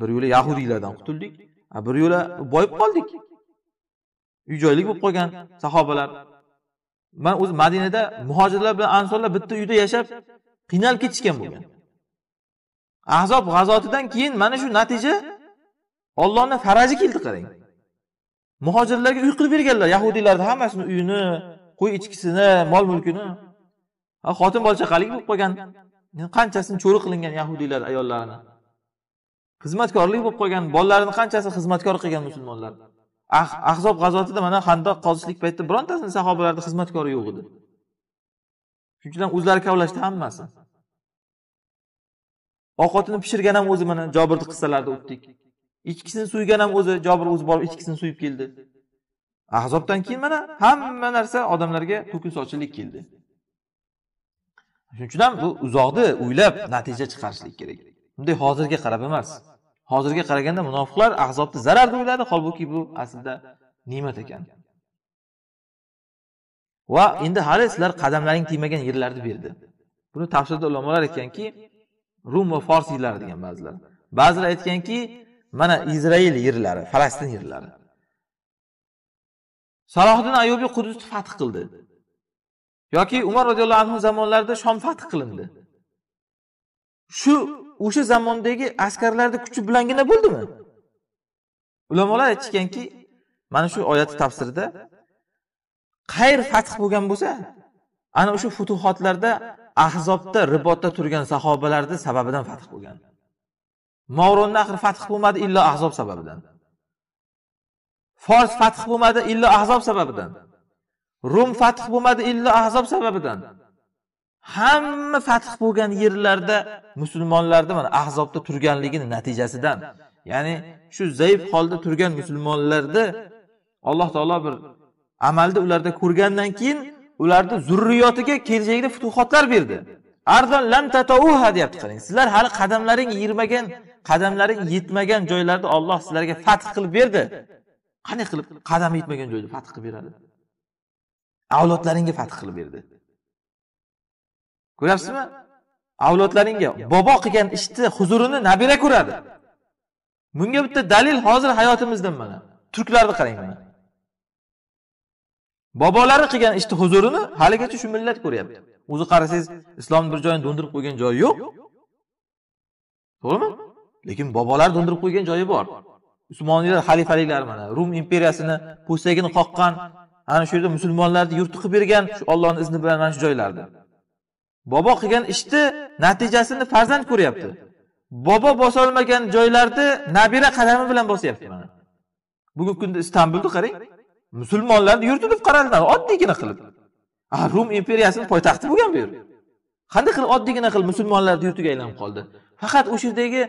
bir yo'la yahudiylardan qutuldik bir yo'la boyib qoldik uy joylik bo'lib qolgan sahobalar man o'zi madinada muhojirlar bilan ansorlar bitta uyda yashab qiynalib ketishgan bo'lgan ahzob g'azotidan keyin mana shu natija ollohni faraji keldi qarang muhojirlarga uy qilib berganlar yahudiylarni hammasini uyini qo'y ichkisini mol mulkini xotin bola chaqalik bo'lib qolgan qanchasini cho'ri qilingan yahudiylar ayollarini xizmatkorlik bo'lib qolgan bolalarini qanchasi xizmatkor qilgan musulmonlar ahzob g'azotida mana handoq qozishlik paytida birontasini sahobalarni xizmatkori yo'q edi shuning uchun ham o'zlari kavlashdi hammasi ovqatini pishirgan ham o'zi mana jobirni qissalarida o'tdik ichkisini suygan ham o'zi jobir o'zi borib ichkisini suyib keldi ahzobdan keyin mana hamma narsa odamlarga to'kin sochinlik keldi shuning uchun ham bu uzoqni o'ylab natija chiqarishlik kerak bunday hozirga qarab emas hozirga qaraganda munofiqlar ahzobni zarar deb o'yladi holbuki bu aslida ne'mat ekan va endi hali sizlar qadamlaring tegmagan yerlarni berdi buni tafsirda ulamolar aytganki rum va forsiylar degan ba'zilar ba'zilar aytganki mana izrail yerlari falastin yerlari salohiddin ayubiy qudusni fath qildi yoki umar roziyallohu anhu zamonlarida shom fath qilindi shu o'sha zamondagi askarlarni kuchi bilangina bo'ldimi ulamolar aytishganki mana shu oyatni tafsirida qayer fath bo'lgan bo'lsa ana o'sha futuhotlarda ahzobda ribotda turgan sahobalarni sababidan fath bo'lgan movronni axir fath bo'lmadi illo ahzob sababidan fors fath bo'lmadi illo ahzob sababidan rum fath bo'lmadi illo ahzob sababidan hamma fath bo'lgan yerlarda musulmonlarni mana ahzobda turganligini natijasidan ya'ni shu zaif holda turgan musulmonlarni alloh taolo bir amalni ularda ko'rgandan keyin ularni zurriyotiga kelajakda futuhotlar berdi arzon lam tatauha deyapti qarang sizlar hali qadamlaring yirmagan qadamlaring yetmagan joylarda olloh sizlarga fath qilib berdi qanday qilib qadam yetmagan joyda fath qilib beradi avlodlaringga fath qilib berdi ko'ryapsizmi avlodlaringga bobo qilgan ishni huzurini nabira ko'radi bunga bitta dalil hozir hayotimizda mana turklarni qarang mana bobolari qilgan ishni huzurini haligacha shu millat ko'ryapti o'zi qarasangiz islomni bir joyini do'ndirib qo'ygan joyi yo'q to'g'rimi lekin bobolar do'ndirib qo'ygan joyi bor usmoniylar xalifaliklari mana rum imperiyasini po'stagini qoqqan ana shu yerda musulmonlarni yurti qilib bergan shu ollohni izni bilan mana shu joylarda bobo qilgan ishni natijasini farzand ko'ryapti bobo bosolmagan joylarni nabira qadami bilan bosyapti mana bugungi kunda istanbulni qarang musulmonlarni deb qaraladi oddiygina qilib rum imperiyasini poytaxti bo'lgan bu yer qanday qilib oddiygina qilib musulmonlarni yurtiga aylanib qoldi faqat o'sha yerdagi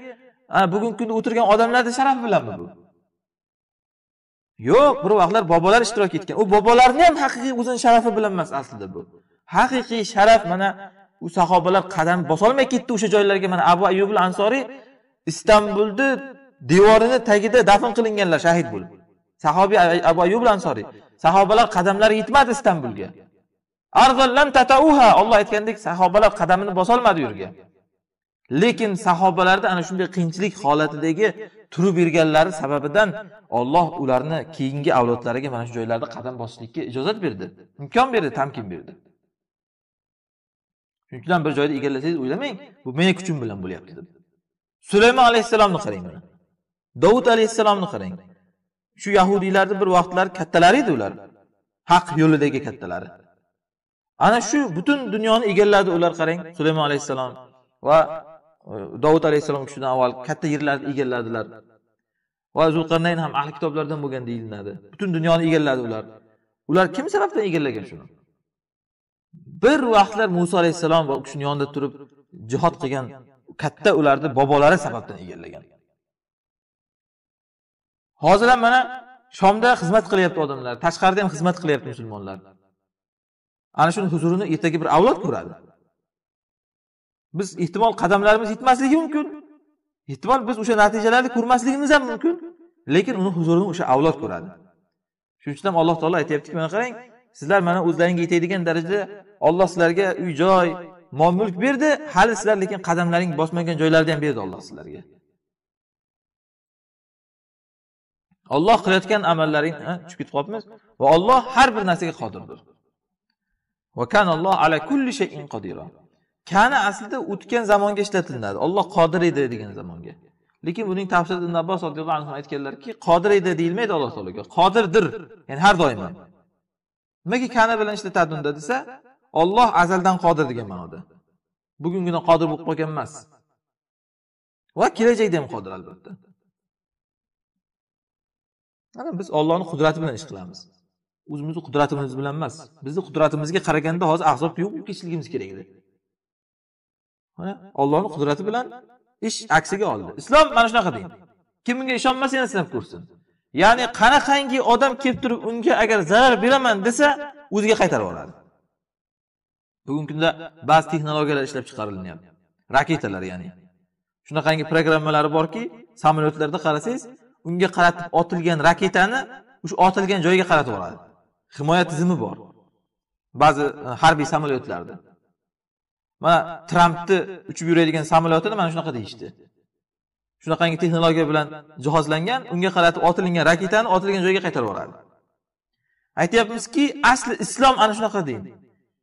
bugungi kunda o'tirgan odamlarni sharafi bilanmi bu yo'q bir vaqtlar bobolar ishtirok etgan u bobolarni ham haqiqiy o'zini sharafi bilan emas aslida bu haqiqiy sharaf mana u sahobalar qadam bosolmay ketdi o'sha joylarga mana abu ayyubul ansoriy istanbulni devorini tagida dafn qilinganlar shahid bo'lib sahobiy abu ayyubul ansoriy sahobalar qadamlari yetmadi istanbulga olloh aytgandek sahobalar qadamini bosolmadi u yerga lekin sahobalarni ana shunday qiyinchilik holatidagi turib yurganlari sababidan olloh ularni keyingi avlodlariga mana shu joylarda qadam bosishlikka ijozat berdi imkon berdi tamkin berdi ham bir joyda egallasangiz o'ylamang bu meni kuchim bilan bo'lyapti deb sulaymon alayhissalomni qarang mana dovud alayhissalomni qarang shu yahudiylarni bir vaqtlar kattalari edi ular haq yo'lidagi kattalari ana shu butun dunyoni egalladi ular qarang sulaymon alayhissalom va e, dovud alayhissalom kishidan avval katta yerlarni egalladilar va zulqarnayn ham ahli kitoblardan bo'lgan deyilinadi butun dunyoni egalladi ular ular kim sababdan egallagan shuni bir vaqtlar muso alayhissalom va u kishini yonida turib jihod qilgan katta ularni bobolari sababdan egallagan hozir ham mana shomda xizmat qilyapti odamlar tashqarida ham xizmat qilyapti musulmonlar ana shuni huzurini ertaga bir avlod ko'radi biz ehtimol qadamlarimiz yetmasligi mumkin ehtimol biz o'sha natijalarni ko'rmasligimiz ham mumkin lekin uni huzurini o'sha avlod ko'radi shuning uchun ham alloh taolo aytyaptiki mana qarang sizlar mana o'zlaringga yetadigan darajada olloh sizlarga uy joy mol mulk berdi hali sizlar lekin qadamlaring bosmagan joylarni ham berdi olloh sizlarga olloh qilayotgan amallaringni tushib ketib qolyapmiz va olloh har bir narsaga qodirdir ala kulli shayin qodira kana aslida o'tgan zamonga ishlatilinadi olloh qodir edi degan zamonga lekin buning tafsirida abbos roziyallohu anhu aytganlarki qodir edi deyilmaydi alloh taologa qodirdir ya'ni har doim ham nimaga kana bilan ishlatadi unda desa olloh azaldan qodir degan ma'noda bugungina qodir bo'lib qolgan emas va kelajakda ham qodir albatta ana biz ollohni qudrati bilan ish qilamiz o'zimizni qudratimiz bilan emas bizni qudratimizga qaraganda hozir ahzob yo'q bo'lib ketishligimiz kerak edi mana ollohni qudrati bilan ish aksiga oldi islom mana shunaqa deydi kim bunga ishonmasa yana sinab ko'rsin ya'ni qanaqangi odam kelib turib unga agar zarar beraman desa o'ziga qaytarib oladi bugungi kunda ba'zi texnologiyalar ishlab chiqarilyapti raketalar ya'ni shunaqangi programmalari borki samolyotlarda qarasangiz unga qaratib otilgan raketani o'sha otilgan joyga qaratib yuboradi himoya tizimi bor ba'zi e, harbiy samolyotlarda mana trampni uchib yuradigan samolyotini mana shunaqa deyishdi shunaqangi texnologiya bilan jihozlangan unga qaratib otilingan raketani otilgan joyga qaytarib yuboradi aytyapmizki asli islom ana shunaqa din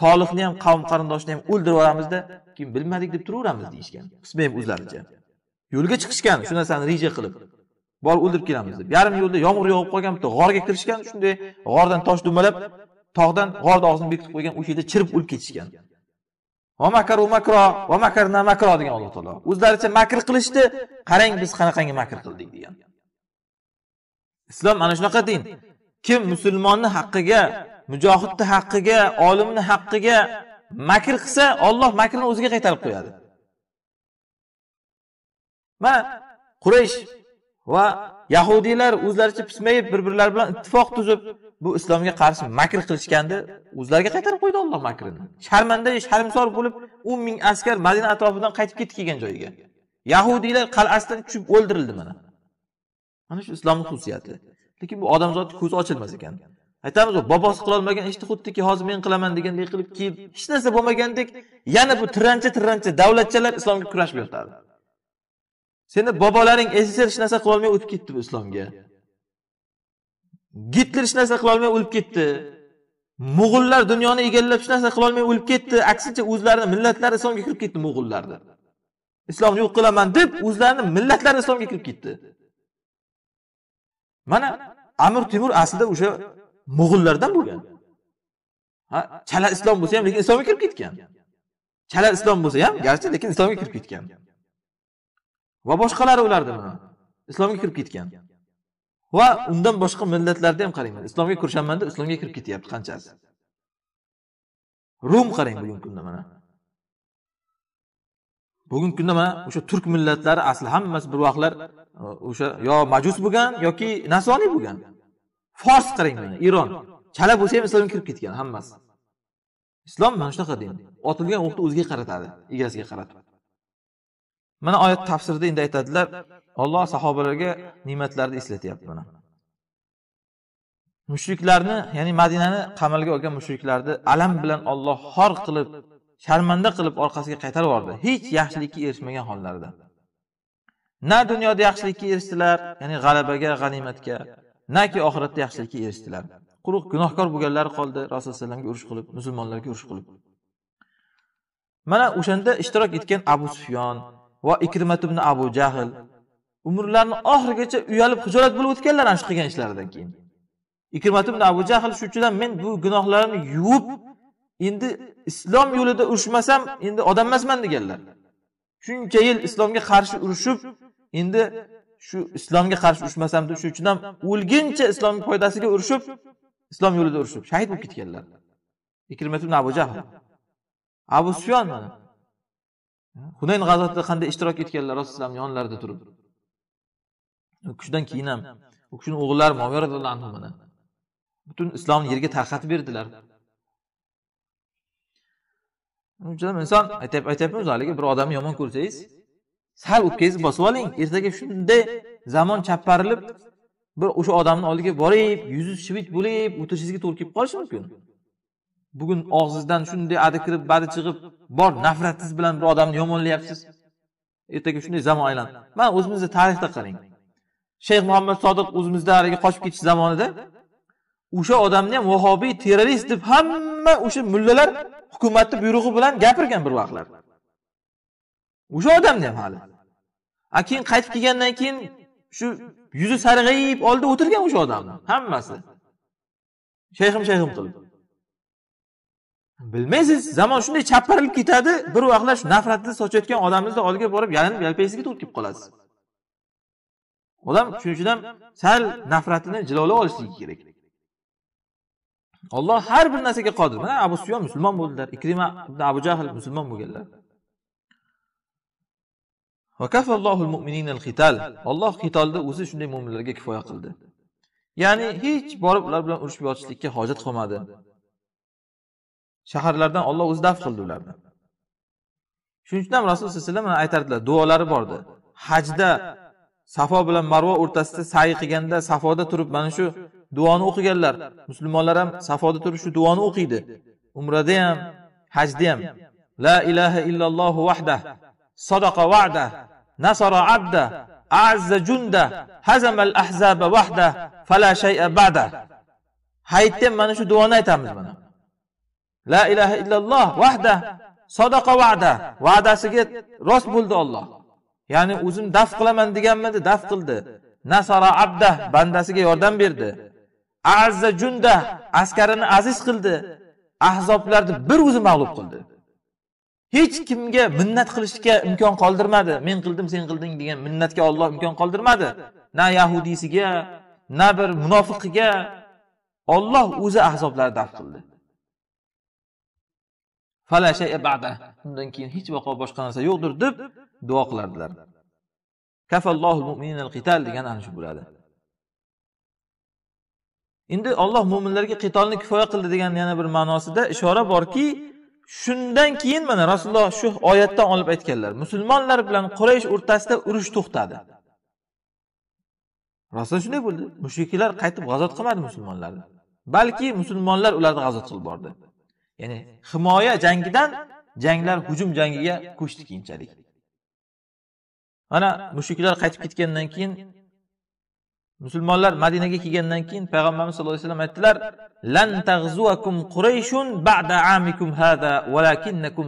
solihni ham qavm qarindoshini ham o'ldirib yuboramizda keyin bilmadik deb turaveramiz deyishgan qismi ham o'zlaricha yo'lga chiqishgan shu narsani reja qilib borib o'ldirib kelamiz deb yarim yo'lda yomg'ir yog'ib qolgan bitta g'orga kirishgan shunday g'ordan tosh dumalab tog'dan g'orni og'zini bekitib qo'ygan o'sha yerda chirib o'lib ketishgan va makaru makro va makarna makro degan alloh taolo o'zlaricha makr qilishdi qarang biz qanaqangi makr qildik degan islom mana shunaqa din kim musulmonni haqqiga mujohidni haqqiga olimni haqqiga makr qilsa olloh makrni o'ziga qaytarib qo'yadi mana quraysh va yahudiylar o'zlaricha pismayib bir birlari bilan ittifoq tuzib bu islomga qarshi makr qilishganda o'zlariga qaytarib qo'ydi olloh makrini sharmanda sharmisor bo'lib o'n ming askar madina atrofidan qaytib ketdi kelgan joyiga yahudiylar qal'asidan tushib o'ldirildi mana mana shu islomni xususiyati lekin bu odamzodni ko'zi ochilmas ekan aytamizu bobosi qilolmagan ishni xuddiki hozir men qilaman degandek qilib kiyib hech narsa bo'lmagandek yana bu tirancha tirancha davlatchalar islomga kurashib yotadi seni bobolaring sssr hech narsa qilolmay o'tib ketdi bu islomga gitler hech narsa qilolmay o'lib ketdi mo'g'ullar dunyoni egallab hech narsa qilolmay o'lib ketdi aksincha o'zlarini millatlari islomga kirib ketdi mo'g'ullarni islomni yo'q qilaman deb o'zlarini millatlari islomga kirib ketdi mana amir temur aslida o'sha mo'g'ullardan bo'lgan ha chala islom bo'lsa ham lekin islomga kirib ketgan chala islom bo'lsa ham garchi lekin islomga kirib ketgan va boshqalari mana islomga kirib ketgan va undan boshqa millatlarda ham qarang islomga kirishaman deb islomga kirib ketyapti qanchasi rum qarang bugungi kunda mana bugungi kunda mana o'sha turk millatlari asli hammasi bir vaqtlar e, o'sha yo majus bo'lgan yoki nasoniy bo'lgan fors qarang mana iron chala bo'lsa ham islomga kirib ketgan hammasi islom mana shunaqa din otilgan o'qni o'ziga qaratadi egasiga qaratib mana oyat tafsirida endi aytadilar olloh sahobalarga ne'matlarni eslatyapti mana mushriklarni ya'ni madinani qamalga olgan mushriklarni alam bilan olloh xor qilib sharmanda qilib orqasiga qaytarib yubordi hech yaxshilikka erishmagan hollarida na dunyoda yaxshilikka erishdilar ya'ni g'alabaga g'animatga naki oxiratda yaxshilikka erishdilar quruq gunohkor bo'lganlari qoldi rasululloh alayhi urush qilib musulmonlarga urush qilib mana o'shanda ishtirok etgan abu sufyon va ikrimat ibn abu jahl umrlarini oxirigacha uyalib hijolat bo'lib o'tganlar ana shu qilgan ishlaridan keyin ikrimat ibn abu jahl shu uchun ham men bu gunohlarimni yuvib endi islom yo'lida urushmasam endi odam emasman deganlar shuncha yil islomga qarshi urushib endi shu islomga qarshi urushmasam deb shuning uchun ham o'lguncha islomning foydasiga urushib islom yo'lida urushib shahid bo'lib ketganlar ikrimat ibn abu jahl abu suyon mana hunayn g'azotida qanday ishtirok etganlar rasulullohni yonlarida turib u kishidan keyin ham u kishini o'g'illari moviy roziyallohu anhu mana butun islomni yerga tarqatib berdilar shuning uchun inson aytyapmiz haligi bir odamni yomon ko'rsangiz sal o'tkazib bosib oling ertaga shunday zamon chaparilib bir o'sha odamni oldiga borib yuzi shivit bo'lib o'tirishingizga to'g'ri kelib qolishi mumkin bugun og'zingizdan shunday adi kirib badi chiqib bor nafratingiz bilan bir odamni yomonlayapsiz ertaga shunday zamon aylanadi mana o'zimizni tarixda qarang shayx muhammad sodiq o'zimizdan haligi qochib ketish zamonida o'sha odamni ham vahobiy terrorist deb hamma o'sha mullalar hukumatni buyrug'i bilan gapirgan bir vaqtlar o'sha odamni ham hali a keyin qaytib kelgandan keyin shu yuzi sarg'ayib oldi o'tirgan o'sha odamni hammasi shayxim shayxim qilib bilmaysiz zamon shunday chaparilib ketadi bir vaqtlar shu nafratni sochayotgan odamimizni oldiga borib yalinib yalpaysizga to'lib kelib qolasiz odam shuning uchun ham sal nafratini jilovlab olishligi kerak olloh har bir narsaga qodir mana abu suyon musulmon bo'ldilar ikrima abu jahl musulmon bo'lganlar olloh qitolni o'zi shunday mo'minlarga kifoya qildi ya'ni hech borib ular bilan urushib yotishlikka hojat qolmadi shaharlardan olloh o'zi daf qildi ularni shuning uchun ham rasululloh sallallohu alayhi vasallam aytardilar duolari bordi hajda safo bilan marvo o'rtasida sa'y qilganda safoda turib mana shu duoni o'qiganlar musulmonlar ham safoda turib shu duoni o'qiydi umrada ham hajda ham la ilaha illalloh vahda sadaqa va'da nasara abda azza junda hazamal ahzaba vahda fala shay'a ba'da hayitda ham mana shu duoni aytamiz mana la ilaha illalloh vahda sadaqa va'da va'dasiga rost bo'ldi olloh ya'ni o'zim daf qilaman deganmidi daf qildi nasara abda bandasiga yordam berdi azza junda askarini aziz qildi ahzoblarni bir o'zi mag'lub qildi hech kimga minnat qilishga imkon qoldirmadi men qildim sen qilding degan minnatga olloh imkon qoldirmadi na yahudiysiga na bir munofiqiga olloh o'zi azoblarni daf qildi undan keyin hech vaqo boshqa narsa yo'qdir deb duo qilardilar kafallohu qital degani ana shu bo'ladi endi olloh mo'minlarga qitolni kifoya qildi degan yana bir ma'nosida ishora borki shundan keyin mana rasululloh shu oyatdan olib aytganlar musulmonlar bilan quraysh o'rtasida urush to'xtadi rostdan shunday bo'ldi mushriklar qaytib g'azot qilmadi musulmonlarni balki musulmonlar ularni g'azot qilib bordi ya'ni himoya jangidan janglar hujum jangiga ko'chdi keyinchalik mana mushriklar qaytib ketgandan keyin musulmonlar madinaga kelgandan keyin payg'ambarimiz sallallohu alayhi vasallam aytdilar lan tag'zuakum qurayshun ba'da valakinnakum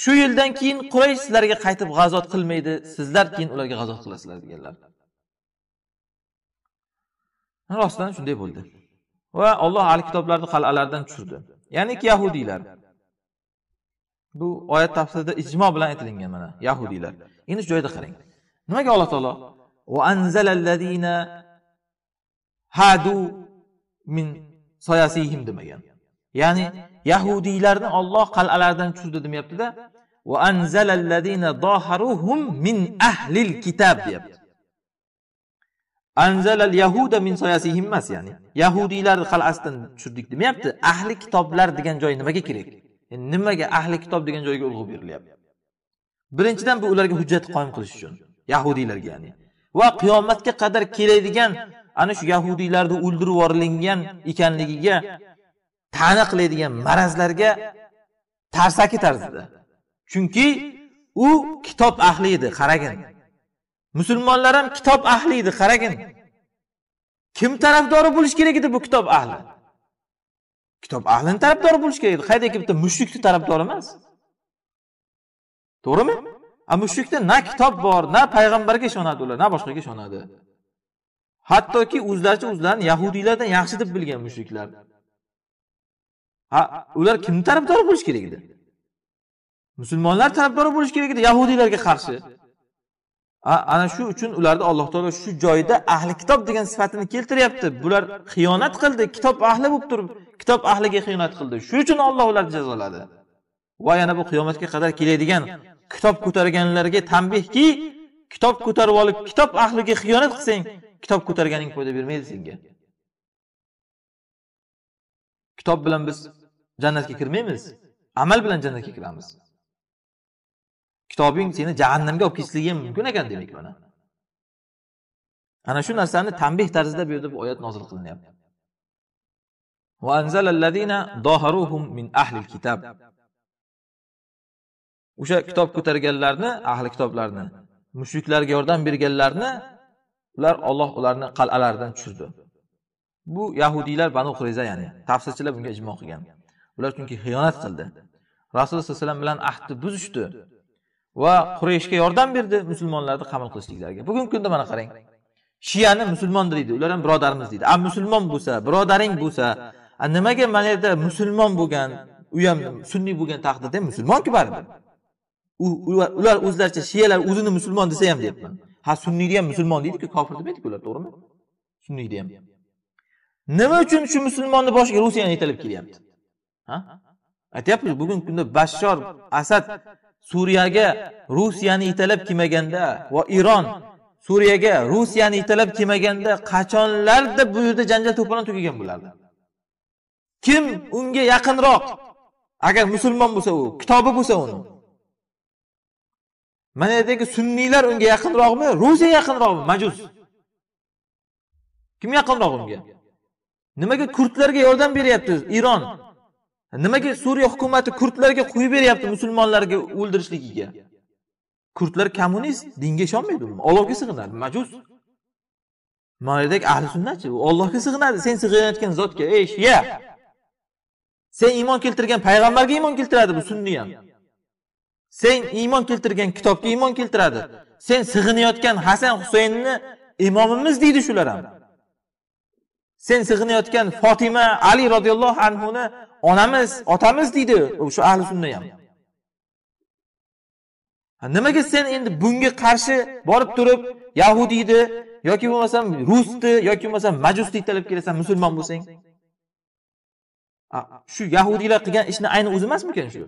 shu yildan keyin quraysh sizlarga qaytib g'azovat qilmaydi sizlar keyin ularga g'azovat qilasizlar deganlar rostdan shunday bo'ldi va olloh hali kitoblarni qal'alardan tushirdi ya'niki yahudiylar bu oyat tafsirida ijmo bilan aytilingan mana yahudiylar endi shu joyda qarang nimaga alloh taolo وأنزل الذين هادوا من soyasihim demagan ya'ni yahudiylarni olloh qal'alaridan tushirdi demayaptida va anzalalladina doharuhum min ahlil kitob deyapti anzalal yahuda min soyasihim emas ya'ni yahudiylarni qal'asidan tushirdik demayapti ahli kitoblar degan joy nimaga kerak yani нимага аҳли китоб деган жойга urg'u berilyapti birinchidan bu ularga hujjat qoyim qilish uchun yahudiylarga ya'ni va qiyomatga qadar keladigan ana shu yahudiylarni o'ldirib yuborilgan ekanligiga ta'na qiladigan marazlarga tarsaki tarzida chunki u kitob ahli edi qaragin musulmonlar ham kitob ahli edi qaragin kim tarafdori bo'lishi kerak edi bu kitob ahli kitob ahlini tarafdori bo'lishi kerak edi haydaki bitta mushrikni tarafdori emas to'g'rimi a mushrikda na kitob bor na payg'ambarga ishonadi ular na boshqaga ishonadi hattoki o'zlaricha o'zlarini yahudiylardan yaxshi deb bilgan mushriklar ha ular kimni tarafdori bo'lishi kerak edi musulmonlar tarafdori bo'lishi kerak edi yahudiylarga qarshi ana shu uchun ularni alloh taolo shu joyda ahli kitob degan sifatini keltiryapti bular xiyonat qildi kitob ahli bo'lib turib kitob ahliga xiyonat qildi shuning uchun olloh ularni jazoladi va yana bu qiyomatga qadar keladigan kitob ko'targanlarga tanbehki kitob ko'tarib olib kitob ahliga xiyonat qilsang kitob ko'targaning foyda bermaydi senga kitob bilan biz jannatga kirmaymiz amal bilan jannatga kiramiz kitobing seni jahannamga olib ketishligi ham mumkin ekan demak mana ana shu narsani tanbeh tarzida bu yerda bu oyat nozil qilinyapti o'sha kitob ko'targanlarni ahli kitoblarni mushriklarga yordam berganlarni ular olloh ularni qal'alaridan tushirdi bu yahudiylar banu xriza ya'ni tafsirchilar bunga ijmo qilgan ular chunki xiyonat qildi rasululloh sallallohu alayhi vasallam bilan ahdni buzishdi va qurayshga yordam berdi musulmonlarni qamal qilishliklariga bugungi kunda mana qarang shiyani musulmon deydi ular ham birodarimiz deydi a musulmon bo'lsa birodaring bo'lsa nimaga mana yerda musulmon bo'lgan u ham sunniy bo'lgan taqdirda musulmonku baribir ular o'zlaricha shiyalar o'zini musulmon desa ham deyapman ha sunniyni ham musulmon deydiku kofir demaydiku ular to'g'rimi sunniyni ham nima uchun shu musulmonni boshiga rusiyani yetalib kelyapti ha aytyapmiz bugungi kunda bashshor asad suriyaga rusiyani yetalab kelmaganda va eron suriyaga rusiyani yetalab kelmaganda qachonlarda bu yerda janjal to'polon tugagan bo'lardi kim unga yaqinroq agar musulmon bo'lsa u kitobi bo'lsa uni mana yerdagi sunniylar unga yaqinroqmi ro'za yaqinroqmi majus kim yaqinroq unga nimaga kurdlarga yordam beryapti iron nimaga suriya hukumati kurdlarga quyib beryapti musulmonlarga o'ldirishligiga kurdlar kommunist dinga ishonmaydi ular ollohga sig'inadi majus mana yerdagi ahli sunnatchi u ollohga sig'inadi sen sig'inayotgan zotga ey shiya sen iymon keltirgan payg'ambarga iymon keltiradi bu sunniy ham sen iymon keltirgan kitobga iymon keltiradi sen sig'inayotgan hasan husaynni imomimiz deydi shular ham sen sig'inayotgan fotima ali roziyallohu anhuni onamiz otamiz deydi shu ahli sunna ham nimaga sen endi bunga qarshi borib turib yahudiyni yoki bo'lmasam rusni yoki bo'lmasam majusni talab kelasan musulmon bo'lsang shu yahudiylar qilgan ishni ayni o'zi emasmikan shu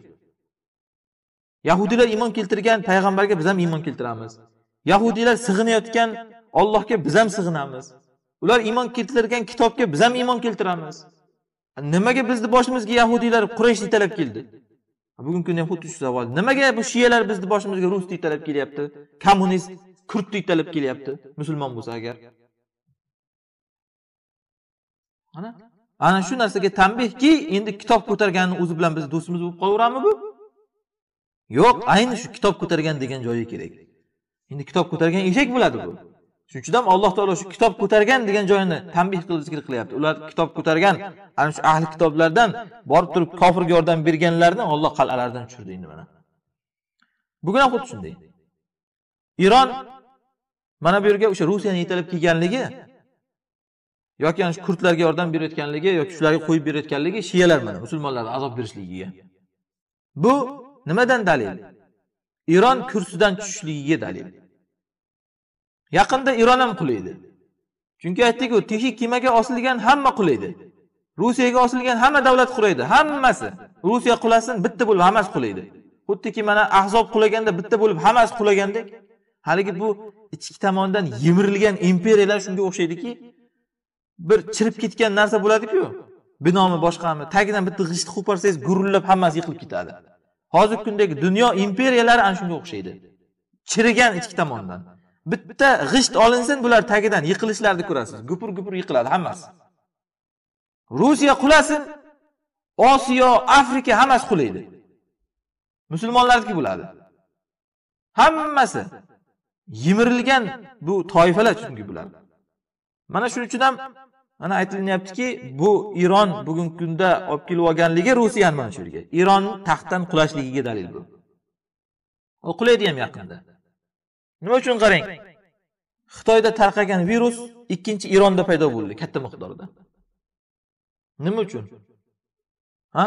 yahudiylar iymon keltirgan payg'ambarga biz ham iymon keltiramiz yahudiylar sig'inayotgan Allohga biz ham sig'inamiz ular iymon keltirgan kitobga biz ham iymon keltiramiz nimaga bizni boshimizga yahudiylar quraysh talab keldi bugungi kunda ham xuddi shu savol nimaga bu shiyalar bizni boshimizga rus talab kelyapti kommunist kurd talab kelyapti musulmon bo'lsa agar ana ana shu narsaga tanbehki endi kitob ko'targanini o'zi bilan biz do'stimiz bo'lib qolaverami bu yo'q ayni shu kitob ko'targan degan joyi kerak endi kitob ko'targan eshak bo'ladi bu shuning uchun ham alloh taolo shu kitob ko'targan degan joyini tanbeh qilib zikr qilyapti ular kitob ko'targan ana shu ahli kitoblardan borib turib kofirga yordam berganlarni olloh qal'alaridan tushirdi endi mana bugun ham xuddi shunday iron mana bu yerga o'sha rusiyani yetalab kelganligi yoki ana shu kurdlarga yordam berayotganligi yoki shularga qo'yib berayotganligi shiyalar mana musulmonlarni azob berishligiga bu nimadan dalil iron kursidan tushishligiga dalil yaqinda iron ham qulaydi chunki aytdikku tehik kemaga osilgan hamma qulaydi rusiyaga osilgan hamma davlat quraydi hammasi rusiya qulasin bitta bo'lib hammasi qulaydi xuddiki mana ahzob qulaganda bitta bo'lib hammasi qulagandek haligi bu ichki tomondan yemirilgan imperiyalar shunga o'xshaydiki bir chirib ketgan narsa bo'ladiku binomi boshqami tagidan bitta g'isht qo'parsangiz gurullab hammasi yiqilib ketadi hozirgi kundagi dunyo imperiyalari ana shunga o'xshaydi chirigan ichki tomondan bitta g'isht olinsin bular tagidan yiqilishlarni ko'rasiz gupur gupur yiqiladi hammasi rusiya qulasin osiyo afrika hammasi qulaydi musulmonlarniki bo'ladi hammasi yemirilgan bu toifalar chunki bular mana shuning uchun ham ana aytilinyaptiki bu iron bugungi kunda olib kelib olganligi rusiyani mana shu yerga iron taxtdan qulashligiga dalil bu u qulaydi ham yaqinda nima uchun qarang xitoyda tarqagan virus ikkinchi ironda paydo bo'ldi katta miqdorda nima uchun ha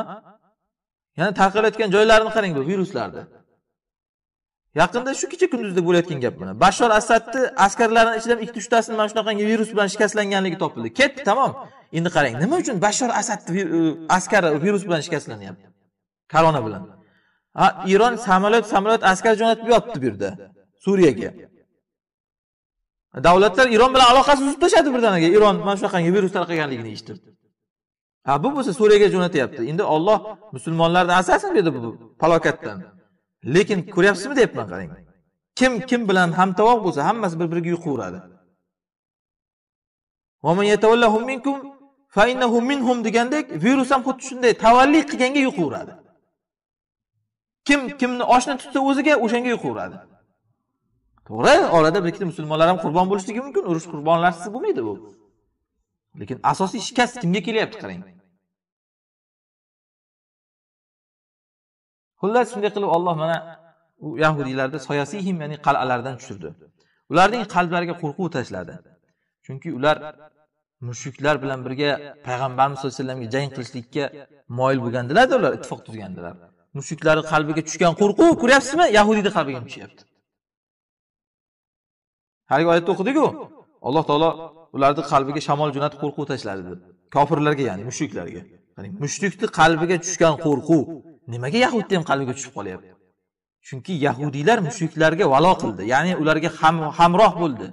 yana tarqalayotgan joylarini qarang bu viruslarni yaqinda shu kecha kunduzda bo'layotgan gap mana bashor asadni askarlarini ichidan ikkita uchtasini mana shunaqangi virus bilan shikastlanganligi topildi ketdi tamom endi qarang nima uchun bashor asadni askari virus bilan shikastlanyapti korona bilan ha eron samolyot samolyot askar jo'natib yotdi bu yerda suriyaga davlatlar eron bilan aloqasini uzib tashladi birdaniga eron mana shunaqangi virus tarqaganligini eshitib ha bu bo'lsa suriyaga jo'natyapti endi olloh musulmonlarni asrasin bu yerda bu falokatdan lekin ko'ryapsizmi deyapman qarang kim kim bilan hamtovoq bo'lsa hammasi bir biriga yuqaveradi degandek virus ham xuddi shunday tavalli qilganga yuqaveradi kim kimni oshni tutsa o'ziga o'shanga yuqaveradi to'g'ri orada bir ikkita musulmonlar ham qurbon bo'lishligi mumkin urush qurbonlarsiz bo'lmaydi bu lekin asosiy shikast kimga kelyapti qarang xullas shunday qilib olloh mana u yahudiylarni soyasihim ya'ni qal'alardan tushirdi ularning qalblariga qo'rquv tashladi chunki ular mushriklar bilan birga payg'ambarimiz sallallohu alayhi vasallamga jang qilishlikka moyil bo'lgandilarda ular ittifoq tuzgandilar mushriklarni qalbiga tushgan qo'rquv ko'ryapsizmi yahudiyni qalbiga ham tushyapti haligi oyatda o'qidiku alloh taolo ularni qalbiga shamol jo'natib qo'rquv tashladi deb kofirlarga ya'ni mushriklarga ya'ni mushrikni qalbiga tushgan qo'rquv nimaga yahudni ham qalbiga tushib qolyapti chunki yahudiylar mushriklarga valo qildi ya'ni ularga ham, hamroh bo'ldi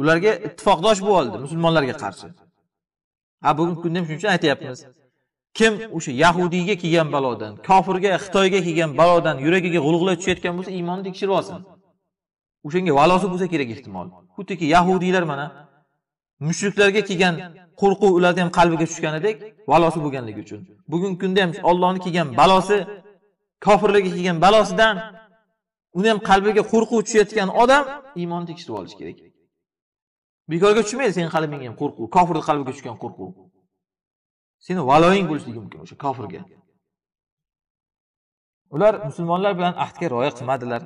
ularga ittifoqdosh bo'lib oldi musulmonlarga qarshi ha bugungi kunda ham shuning uchun aytyapmiz kim o'sha yahudiyga kelgan balodan kofirga xitoyga kelgan balodan yuragiga g'ulg'ula tushayotgan bo'lsa iymonni tekshirib olsin o'shanga valosi bo'lsa kerak ehtimol xuddiki yahudiylar mana mushriklarga kelgan qo'rquv ularni ham qalbiga tushganidek balosi bo'lganligi uchun bugungi kunda ham ollohni kelgan balosi kofirlarga kelgan balosidan uni ham qalbiga qo'rquv tushayotgan odam iymonni tekshirib olishi kerak bekorga tushmaydi seni qalbingga menga qo'rquv kofirni qalbiga tushgan qo'rquv seni valoying bo'lishligi mumkin o'sha kofirga ular musulmonlar bilan ahdga rioya qilmadilar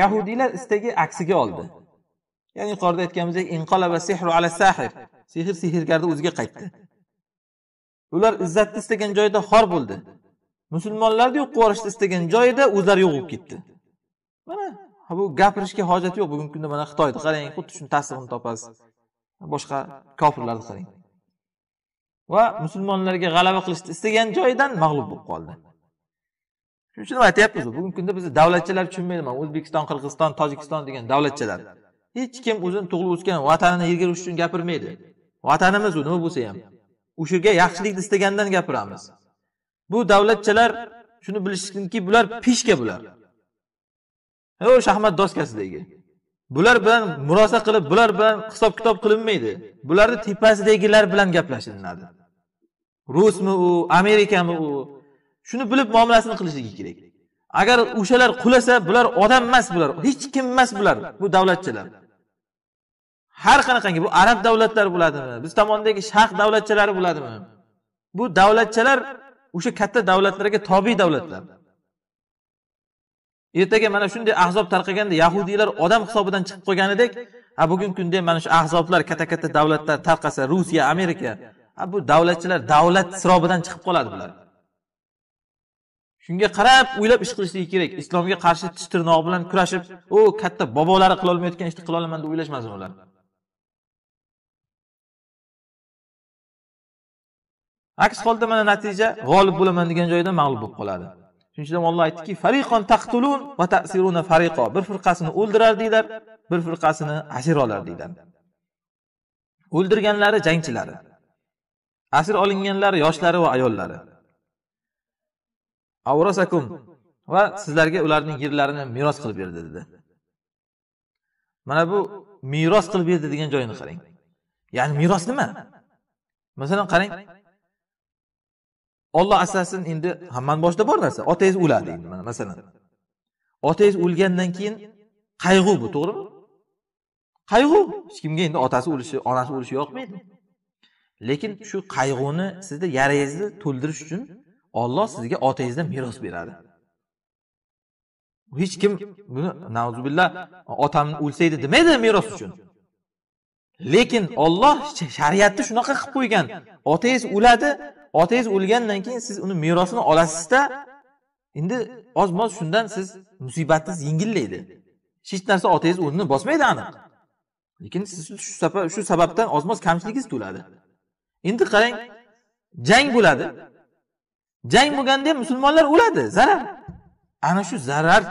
yahudiylar istagi aksiga oldi ya'ni yuqorida aytganimizdek inqolaba sehru ala sahir sehr sehrgarni o'ziga qaytdi ular izzatni istagan joyida xor bo'ldi musulmonlarni yo'q qilib yuborishni istagan joyida o'zlari yo'q bo'lib ketdi mana bu gapirishga hojat yo'q bugungi kunda mana xitoyni qarang xuddi shuni tasdig'ini topasiz boshqa kofirlarni qarang va musulmonlarga g'alaba qilishni istagan joyidan mag'lub bo'lib qoldi shuning uchun aytyapmiz bugungi kunda bizni davlatchilar tushunmaydi mana o'zbekiston qirg'iziston tojikiston degan davlatchalar hech kim o'zini tug'ilib o'sgan vatanini urish uchun gapirmaydi vatanimiz u nima bo'lsa ham o'sha yerga yaxshilikni istagandan gapiramiz bu davlatchalar shuni bilishsinki bular peshka bular o shaxmat doskasidagi bular bilan murosa qilib bular bilan hisob kitob qilinmaydi bularni tepasidagilar bilan gaplashilinadi rusmi u amerikami u shuni bilib muomalasini qilishligi kerak agar o'shalar qulasa bular odam emas bular hech kim emas bular bu davlatchilar har qanaqangi bu arab davlatlari bo'ladimi biz tomondagi sharq davlatchalari bo'ladimi bu davlatchalar o'sha katta davlatlarga tobe davlatlar ertaga mana shunday ahzob tarqaganda yahudiylar odam hisobidan chiqib qolganidek a bugungi kunda mana shu ahzoblar katta katta davlatlar tarqasa rusiya amerika a bu davlatchilar davlat sirobidan chiqib qoladi bular shunga qarab o'ylab ish qilishligi kerak islomga qarshi tish tirnog'i bilan kurashib u katta bobolari qilolmayotgan ishni qilolaman deb o'ylashmasin ular aks holda mana natija g'olib bo'laman degan joyda mag'lub bo'lib qoladi shuning uchun olloh aytdiki fariqon taqtulun va tasiruna fariqo bir firqasini o'ldirar deydilar bir firqasini asir olar deydilar o'ldirganlari jangchilari asir olinganlari yoshlari va ayollari avrosakum va sizlarga ularning yerlarini meros qilib berdi dedi mana bu meros qilib berdi degan joyini qarang ya'ni meros nima masalan qarang olloh asrasin endi hammani boshida bor narsa otangiz o'ladi endi mana masalan otangiz o'lgandan keyin qayg'u bu to'g'rimi qayg'u hech kimga endi otasi o'lishi onasi o'lishi yoqmaydi lekin shu qayg'uni sizni yarangizni to'ldirish uchun olloh sizga otangizdan meros beradi hech kim buni nazubillah otam o'lsa edi demaydi meros uchun lekin olloh shariatni shunaqa qilib qo'ygan otangiz o'ladi otangiz o'lgandan keyin siz uni merosini olasizda endi oz moz shundan siz musibatingiz yengillaydi hech narsa otangizni o'rnini bosmaydi aniq lekin siz shu shu sababdan oz moz kamchiligingiz to'ladi endi qarang jang bo'ladi jang bo'lganda ham musulmonlar o'ladi zarar ana shu zarar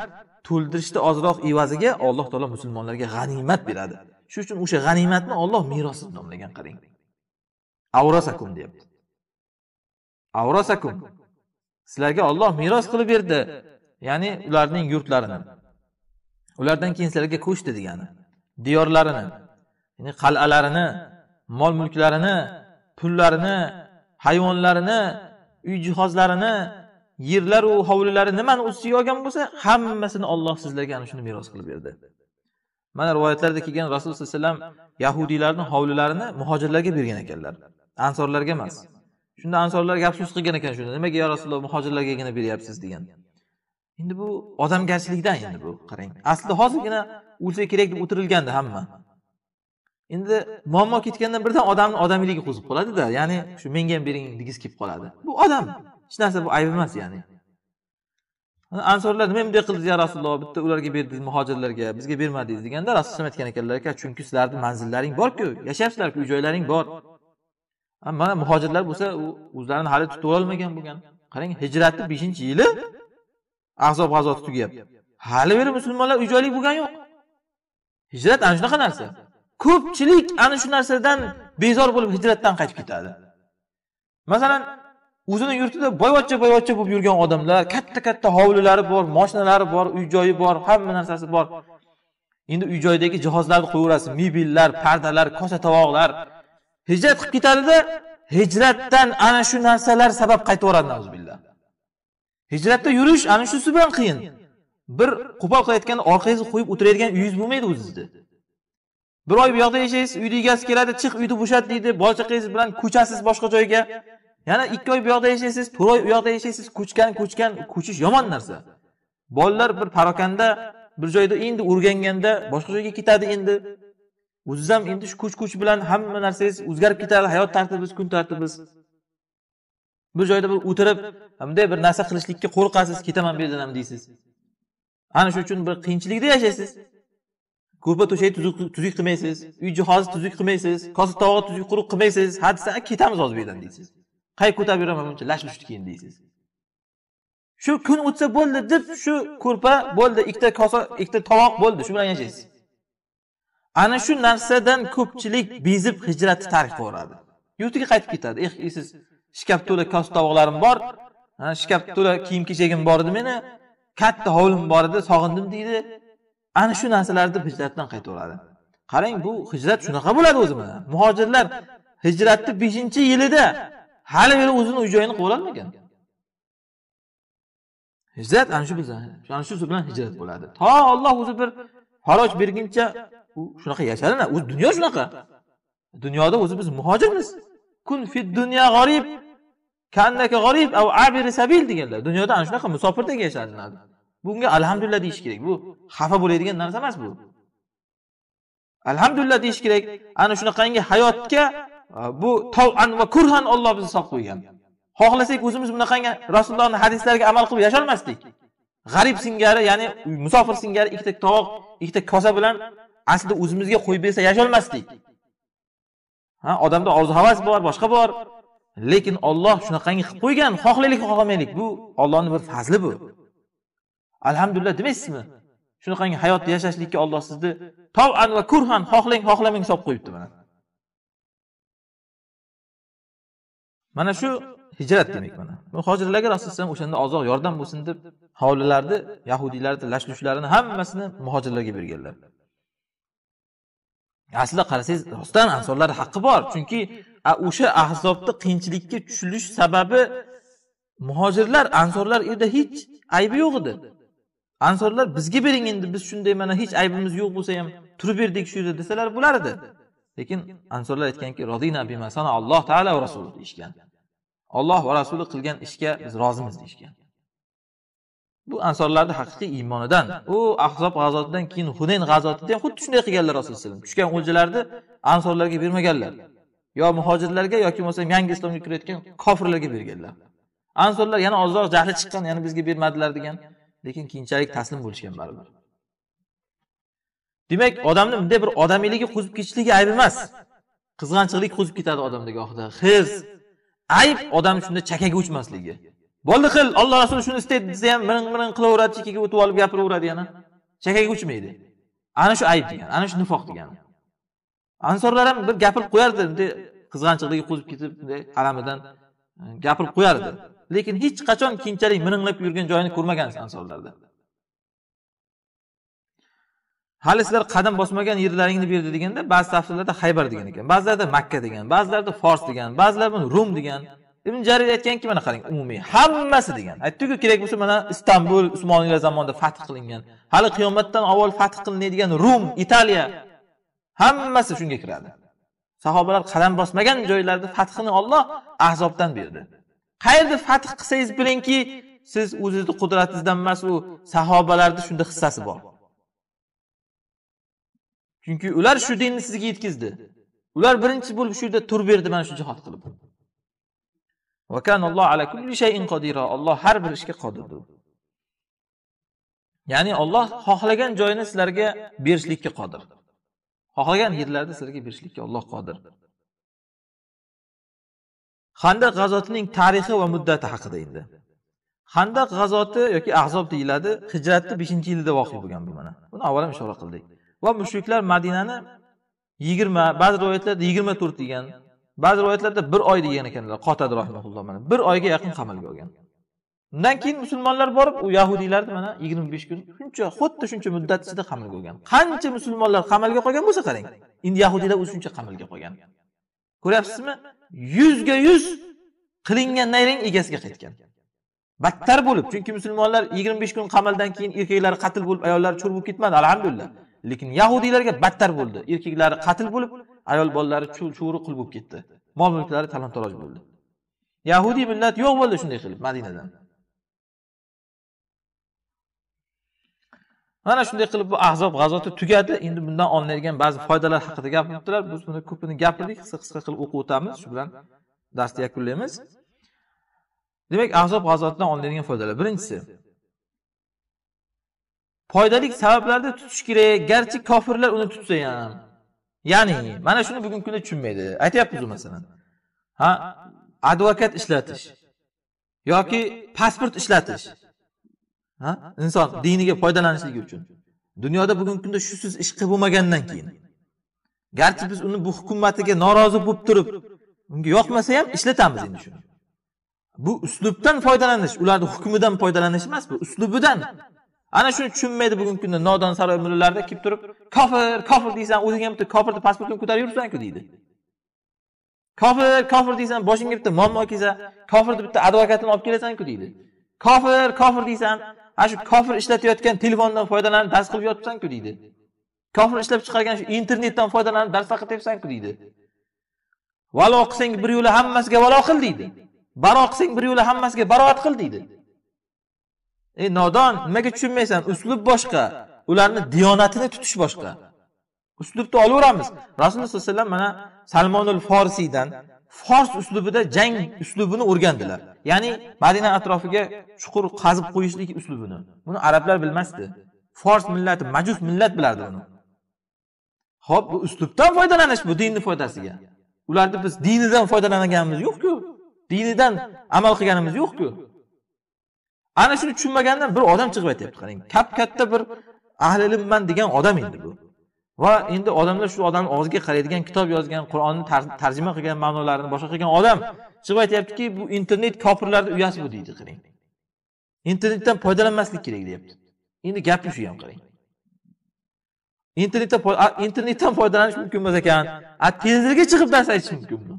to'ldirishni ozroq evaziga alloh taolo musulmonlarga g'animat beradi shuning uchun o'sha g'animatni olloh meros deb nomlagan qarang avrasakum deyapti avrasakum sizlarga olloh meros qilib berdi ya'ni ularning yurtlarini ulardan keyin sizlarga ko'chdi degani diyorlarini ya'ni qal'alarini mol mulklarini pullarini hayvonlarini uy jihozlarini yerlaru hovlilari nimani ustiga olgan bo'lsa hammasini olloh sizlarga ana shuni meros qilib berdi mana rivoyatlarda kelgan rasululloh sallallohu alayhi vasallam yahudiylarni hovlilarini muhojirlarga bergan ekanlar ansorlarga emas shunda ansorlar gap so'z qilgan ekan shunda nimaga yo rasululloh muhojirlargagina beryapsiz degan endi bu odamgarchilikdan endi bu qarang aslida hozirgina o'lsa kerak deb o'tirilgandi hamma endi muammo ketgandan birdan odamni odamiyligi qo'zib qoladida ya'ni shu menga ham bering degisi kelib qoladi bu odam hech narsa bu ayb emas ya'ni ansorlar nima bunday qildingiz ya rasululloh bitta ularga berdingiz muhojirlarga bizga bermadingiz deganda rasululloh aytgan ekanlarki chunki sizlarni manzillaring borku yashayapsizlarku uy joylaring bor mana muhojirlar bo'lsa u o'zlarini hali tutib olmagan bo'lgan qarang hijratni beshinchi yili ahzob g'azoti tugayapti hali beri musulmonlar uy joylik bo'lgani yo'q hijrat ana shunaqa narsa ko'pchilik ana shu narsadan bezor bo'lib hijratdan qaytib ketadi masalan o'zini yurtida boyvachcha boyvachcha bo'lib yurgan odamlar katta katta hovlilari bor moshinalari bor uy joyi bor hamma narsasi bor endi uy joydagi jihozlarni qo'yaverasiz mebellar pardalar kosa tovoqlar hijrat qilib ketadida hijratdan ana shu narsalar sabab qaytib yuboradi hijratda yurish ana shusi bilan qiyin bir qo'pol qilayotganda orqangizni qo'yib o'tiradigan uyingiz bo'lmaydi o'zizni bir oy bu yoqda yashaysiz uyni egasi keladi chiq uyni bo'shat deydi bola chaqangiz bilan ko'chasiz boshqa joyga yana ikki oy bu yoqda yashaysiz to'rt oy u yoqda yashaysiz ko'chgan ko'chgan ko'chish yomon narsa bolalar bir parokanda bir joyda endi o'rganganda boshqa joyga ketadi endi o'zingiz ham endi shu kuch kuch bilan hamma narsangiz o'zgarib ketadi hayot tartibingiz kun tartibingiz bir joyda bir o'tirib bunday bir narsa qilishlikka qo'rqasiz ketaman bu yerdan deysiz ana shu uchun bir qiyinchilikda yashaysiz ko'rpa to'shakni tuzuk qilmaysiz uy jihozni tuzuk qilmaysiz kosa tovoqni tuzuk quruq qilmaysiz ha desa ketamiz hozir bu yerdan deysiz qay ko'tarib yuraman buncha lash lushni keyin deysiz shu kun o'tsa bo'ldi deb shu ko'rpa bo'ldi ikkita kosa ikkita tovoq bo'ldi shu bilan yashaysiz ana shu narsadan ko'pchilik bezib hijratni tark qilaveradi yurtiga qaytib ketadi eh siz shkaf to'la kos tovoqlarim bor shkaf to'la kiyim kechagim bor edi meni katta hovlim bor edi sog'indim deydi ana shu narsalarni hijratdan qaytaveradi qarang bu hijrat shunaqa bo'ladi o'zi mana muhojirlar hijratni beshinchi yilida hali beri o'zini uy joyini qilib ololmagan hijrat ana shu ana shu bilan hijrat bo'ladi to olloh o'zi bir faroj berguncha u shunaqa yashadimi o'zi dunyo shunaqa dunyoda o'zi biz muhojirmiz kun fid dunyo g'orib kannaka g'orib av abir sabil deganlar dunyoda ana shunaqa musofirdek yasharinglar bunga alhamdulillah deyish kerak bu xafa bo'ladigan narsa emas bu alhamdulillah deyish kerak ana shunaqangi hayotga bu tovan va kurhan olloh bizni solib qo'ygan xohlasak o'zimiz bunaqangi rasulullohni hadislariga amal qilib yasholmasdik g'arib singari ya'ni musofir singari ikkita tovoq ikkita kosa bilan aslida o'zimizga qo'yib bersa yasholmasdik ha odamda orzu havas bor boshqa bor lekin olloh shunaqangi qilib qo'ygan xohlaylik xohlamaylik bu ollohni bir fazli bu alhamdulillah demaysizmi shunaqangi hayotni yashashlikka olloh sizni tovan va kurhan xohlang xohlamang solib qo'yibdi mana mana shu hijrat demak mana muhojirlarga rasulullohu o'shanda ozoq yordam bo'lsin deb hovlilarni yahudiylarni lashlushlarini hammasini muhojirlarga berganlar aslida qarasangiz rostdan ansorlar haqqi bor chunki o'sha ahzobni qiyinchilikka tushilish sababi muhojirlar ansorlar uyda hech aybi yo'q edi ansorlar bizga bering endi biz shunday mana hech aybimiz yo'q bo'lsa ham turib berdik shu yerda desalar bo'lar edi lekin ansorlar aytganki rozina bimasana alloh taolo va rasuli deyishgan olloh va rasuli qilgan ishga biz rozimiz deyishgan bu ansorlarni haqiqiy iymonidan u ahzob g'azotidan keyin hunayn g'azotida ham xuddi shunday qilganlar rasululloh alayhi tushgan o'ljalarni ansorlarga bermaganlar yo muhojirlarga yoki bo'lmasam yangi islomga kirayotgan kofirlarga berganlar ansorlar yana ozroq jahli chiqqan yana bizga bermadilar degan lekin keyinchalik taslim bo'lishgan baribir demak odamni bunday bir odamiyligi qo'zib ketishligi ayb emas qizg'anchiqlik qo'zib ketadi odamda gohida hirs ayb odamni shunda chakaga uchmasligi bo'ldi qil olloh rasuli shuni istaydi desa ham miring miring qilaveradi chekkaga o'tib olib gapiraveradi yana chakkaga uchmaydi ana shu ayb degani ana shu nifoq degani ansorlar ham bir gapirib qo'yardi bunday qizg'anchiqligi qo'zib ketib bunday alamidan e, gapirib qo'yardi lekin hech qachon keyinchalik miringlab yurgan joyini ko'rmagansiz ansorlarda hali sizlar qadam bosmagan yerlaringni berdi deganda ba'zi tafsirlarda haybar degan ekan ba'zilarda makka degan ba'zilarda fors degan ba'zilar buni rum degan ibn jarir aytganki mana qarang umumiy hammasi degan aytdiku kerak bo'lsa mana istanbul usmoniylar zamonida fath qilingan hali qiyomatdan avval fath qilinadigan rum italiya hammasi shunga kiradi sahobalar qadam bosmagan joylarda fathini olloh ahzobdan berdi qayerda fath qilsangiz bilingki siz o'zizni qudratingizdan emas u sahobalarni shunda hissasi bor chunki ular shu dinni sizga yetkazdi ular birinchi bo'lib shu yerda tur berdi mana shu jihod qilib olloh har bir ishga qodirdir ya'ni olloh xohlagan joyini sizlarga berishlikka qodir xohlagan yerlarni sizlarga berishlikka olloh qodir handaq g'azotining tarixi va muddati haqida endi handaq g'azoti yoki ahzob deyiladi hijratni beshinchi yilida voqea bo'lgan bu mana buni avval ham ishora qildik va mushriklar madinani yigirma ba'zi rivoyatlarda yigirma to'rt degan ba'zi rivoyatlarda bir oy degan ekanlar qotadi rahmatulloh mana bir oyga yaqin qamalga olgan undan keyin musulmonlar borib u yahudiylarni mana yigirma besh kun shuncha xuddi shuncha muddat ichida qamalga olgan qancha musulmonlar qamalga qolgan bo'lsa qarang endi yahudiylar o'zi shuncha qamalga qolgan ko'ryapsizmi yuzga yuz qilingan nayrang egasiga qaytgan battar bo'lib chunki musulmonlar yigirma besh kun qamaldan keyin erkaklari qatl bo'lib ayollari cho'r bo'lib ketmadi alhamdulillah lekin yahudiylarga battar bo'ldi erkaklari qatl bo'lib ayol bolalari chuvri qul bo'lib ketdi mol mulklari talon taroj bo'ldi yahudiy millat yo'q bo'ldi shunday qilib madinadan mana shunday qilib bu ahzob g'azoti tugadi endi bundan olinadigan ba'zi foydalar haqida gapiribdilar biz buni ko'pini gapirdik qisqa qisqa qilib o'qib o'tamiz shu bilan darsni yakunlaymiz demak ahzob g'azotidan olinadigan foydalar birinchisi foydali sabablarni tutish kerak garchi kofirlar uni tutsa ham ya'ni mana shuni bugungi kunda tushunmaydi aytyapmiz masalan ha advokat ishlatish yoki pasport ishlatish ha inson diniga foydalanishligi uchun dunyoda bugungi kunda shusiz ish qilib bo'lmagandan keyin garchi biz uni bu hukumatiga norozi bo'lib turib unga yoqmasa ham ishlatamiz endi shuni bu uslubdan foydalanish ularni hukmidan foydalanish emas bu uslubidan ana shuni tushunmaydi bugungi kunda nodon saroy mullalarda kelib turib kofir kofir deysan o'zing ham bitta kofirni pasportini ko'tarib yuribsanku deydi kofir kofir deysan boshingga bitta muammo kelsa kofirni bitta advokatini olib kelasanku deydi kofir kofir deysan ana shu kofir ishlatayotgan telefondan foydalanib dars qilib yotibsanku deydi kofir ishlab chiqargan shu internetdan foydalanib dars o'qityapsanku deydi valo qilsang bir yo'la hammasiga valo qil deydi baro qilsang bir yo'la hammasiga baroat qil deydi ey nodon nimaga tushunmaysan uslub boshqa ularni diyonatini tutish boshqa uslubni olaveramiz rasululloh sallallohu alayhi vasallam mana salmonul forsiydan fors uslubida jang uslubini o'rgandilar ya'ni madina atrofiga chuqur qazib qo'yishlik uslubini buni arablar bilmasdi fors millati majus millat bilardi uni ho'p bu uslubdan foydalanish bu dinni foydasiga ularni biz dinidan foydalanganimiz yo'qku dinidan amal qilganimiz yo'qku ana shuni tushunmagandan bir odam chiqib aytyapti qarang kap katta bir ahli ilmman degan odam endi bu va endi odamlar shu odamni og'ziga qaraydigan kitob yozgan qur'onni tarjima qilgan ma'nolarini boshqa qilgan odam chiqib aytyaptiki bu internet kofirlarni uyasi bu deydi qarang internetdan foydalanmaslik kerak deyapti endi gapi shu ham qarang internetdan internetdan foydalanish mumkin emas ekan a televizorga chiqib dars aytish mumkinmi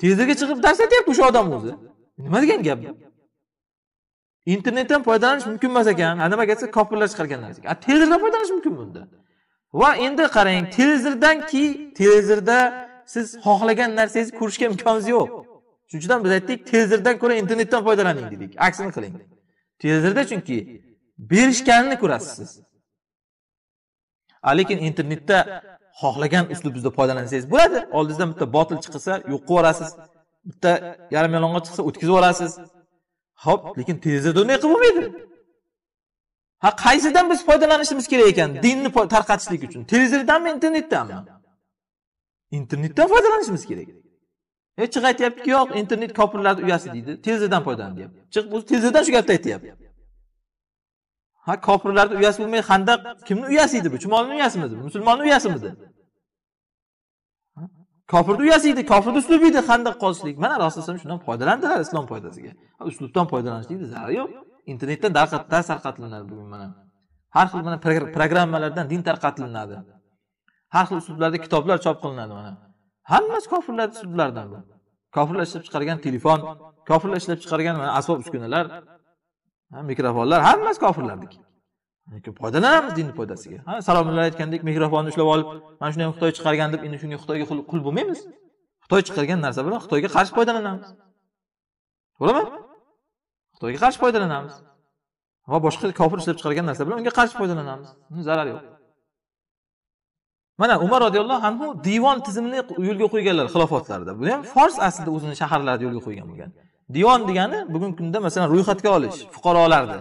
televizorga chiqib dars aytyapti o'sha odam o'zi nima degan gap bu internetdan foydalanish mumkin emas ekan nimaga desa kofirlar chiqargan narsa televizordan foydalanish mumkin bunda va endi qarang televizordan keyin televizorda siz xohlagan narsangizni ko'rishga imkoningiz yo'q shuning uchun biz aytdik televizordan ko'ra internetdan foydalaning dedik aksini qiling televizorda chunki berishganini ko'rasiz siz lekin internetda xohlagan uslubingizda foydalansangiz bo'ladi oldingizdan bitta botil chiqsa yo'q qilib yuborasiz bitta yarim yalang'och chiqsa o'tkazib yuborasiz ho'p lekin unday qilib bo'lmaydi ha qaysidan biz foydalanishimiz kerak ekan dinni tarqatishlik uchun televizordanmi internetdanmi internetdan foydalanishimiz kerak e chiq aytyaptiki yo'q internet kopirlarni uyasi deydi televizordan foydalan deyapti chiq o'zi televizordan shu gapni aytyapti ha kofirlarni uyasi bo'lmay qandaq kimni uyasi edi bu chumolini uyasimidi musulmonni uyasimidi kofirni uyasi edi kofirni uslubi edi handaq qozishlik mana rasululloh shundan foydalandilar islom foydasiga uslubdan foydalanishlikni zarari yo'q internetdan dars tarqatilinadi bugun mana har xil mana programmalardan din tarqatilinadi har xil uslublarda kitoblar chop qilinadi mana hammasi kofirlarni uslublaridan bu kofirlar ishlab chiqargan telefon kofirlar ishlab chiqargan mana asbob uskunalar mikrofonlar hammasi kofirlarniki foydalanamiz dinni foydasiga ha salomlar aytgandek mikrofonni ushlab olib mana shuni ham xitoy chiqargan deb endi shunga xitoyga qul bo'lmaymiz xitoy chiqargan narsa bilan xitoyga qarshi foydalanamiz to'g'rimi xitoyga qarshi foydalanamiz va boshqa kofir ishlab chiqargan narsa bilan unga qarshi foydalanamiz zarari yo'q mana umar roziyallohu anhu divon tizimini yo'lga qo'yganlar xilofatlarda buni ham fors aslida o'zini shaharlarida yo'lga qo'ygan bo'lgan divon degani bugungi kunda masalan ro'yxatga olish fuqarolarni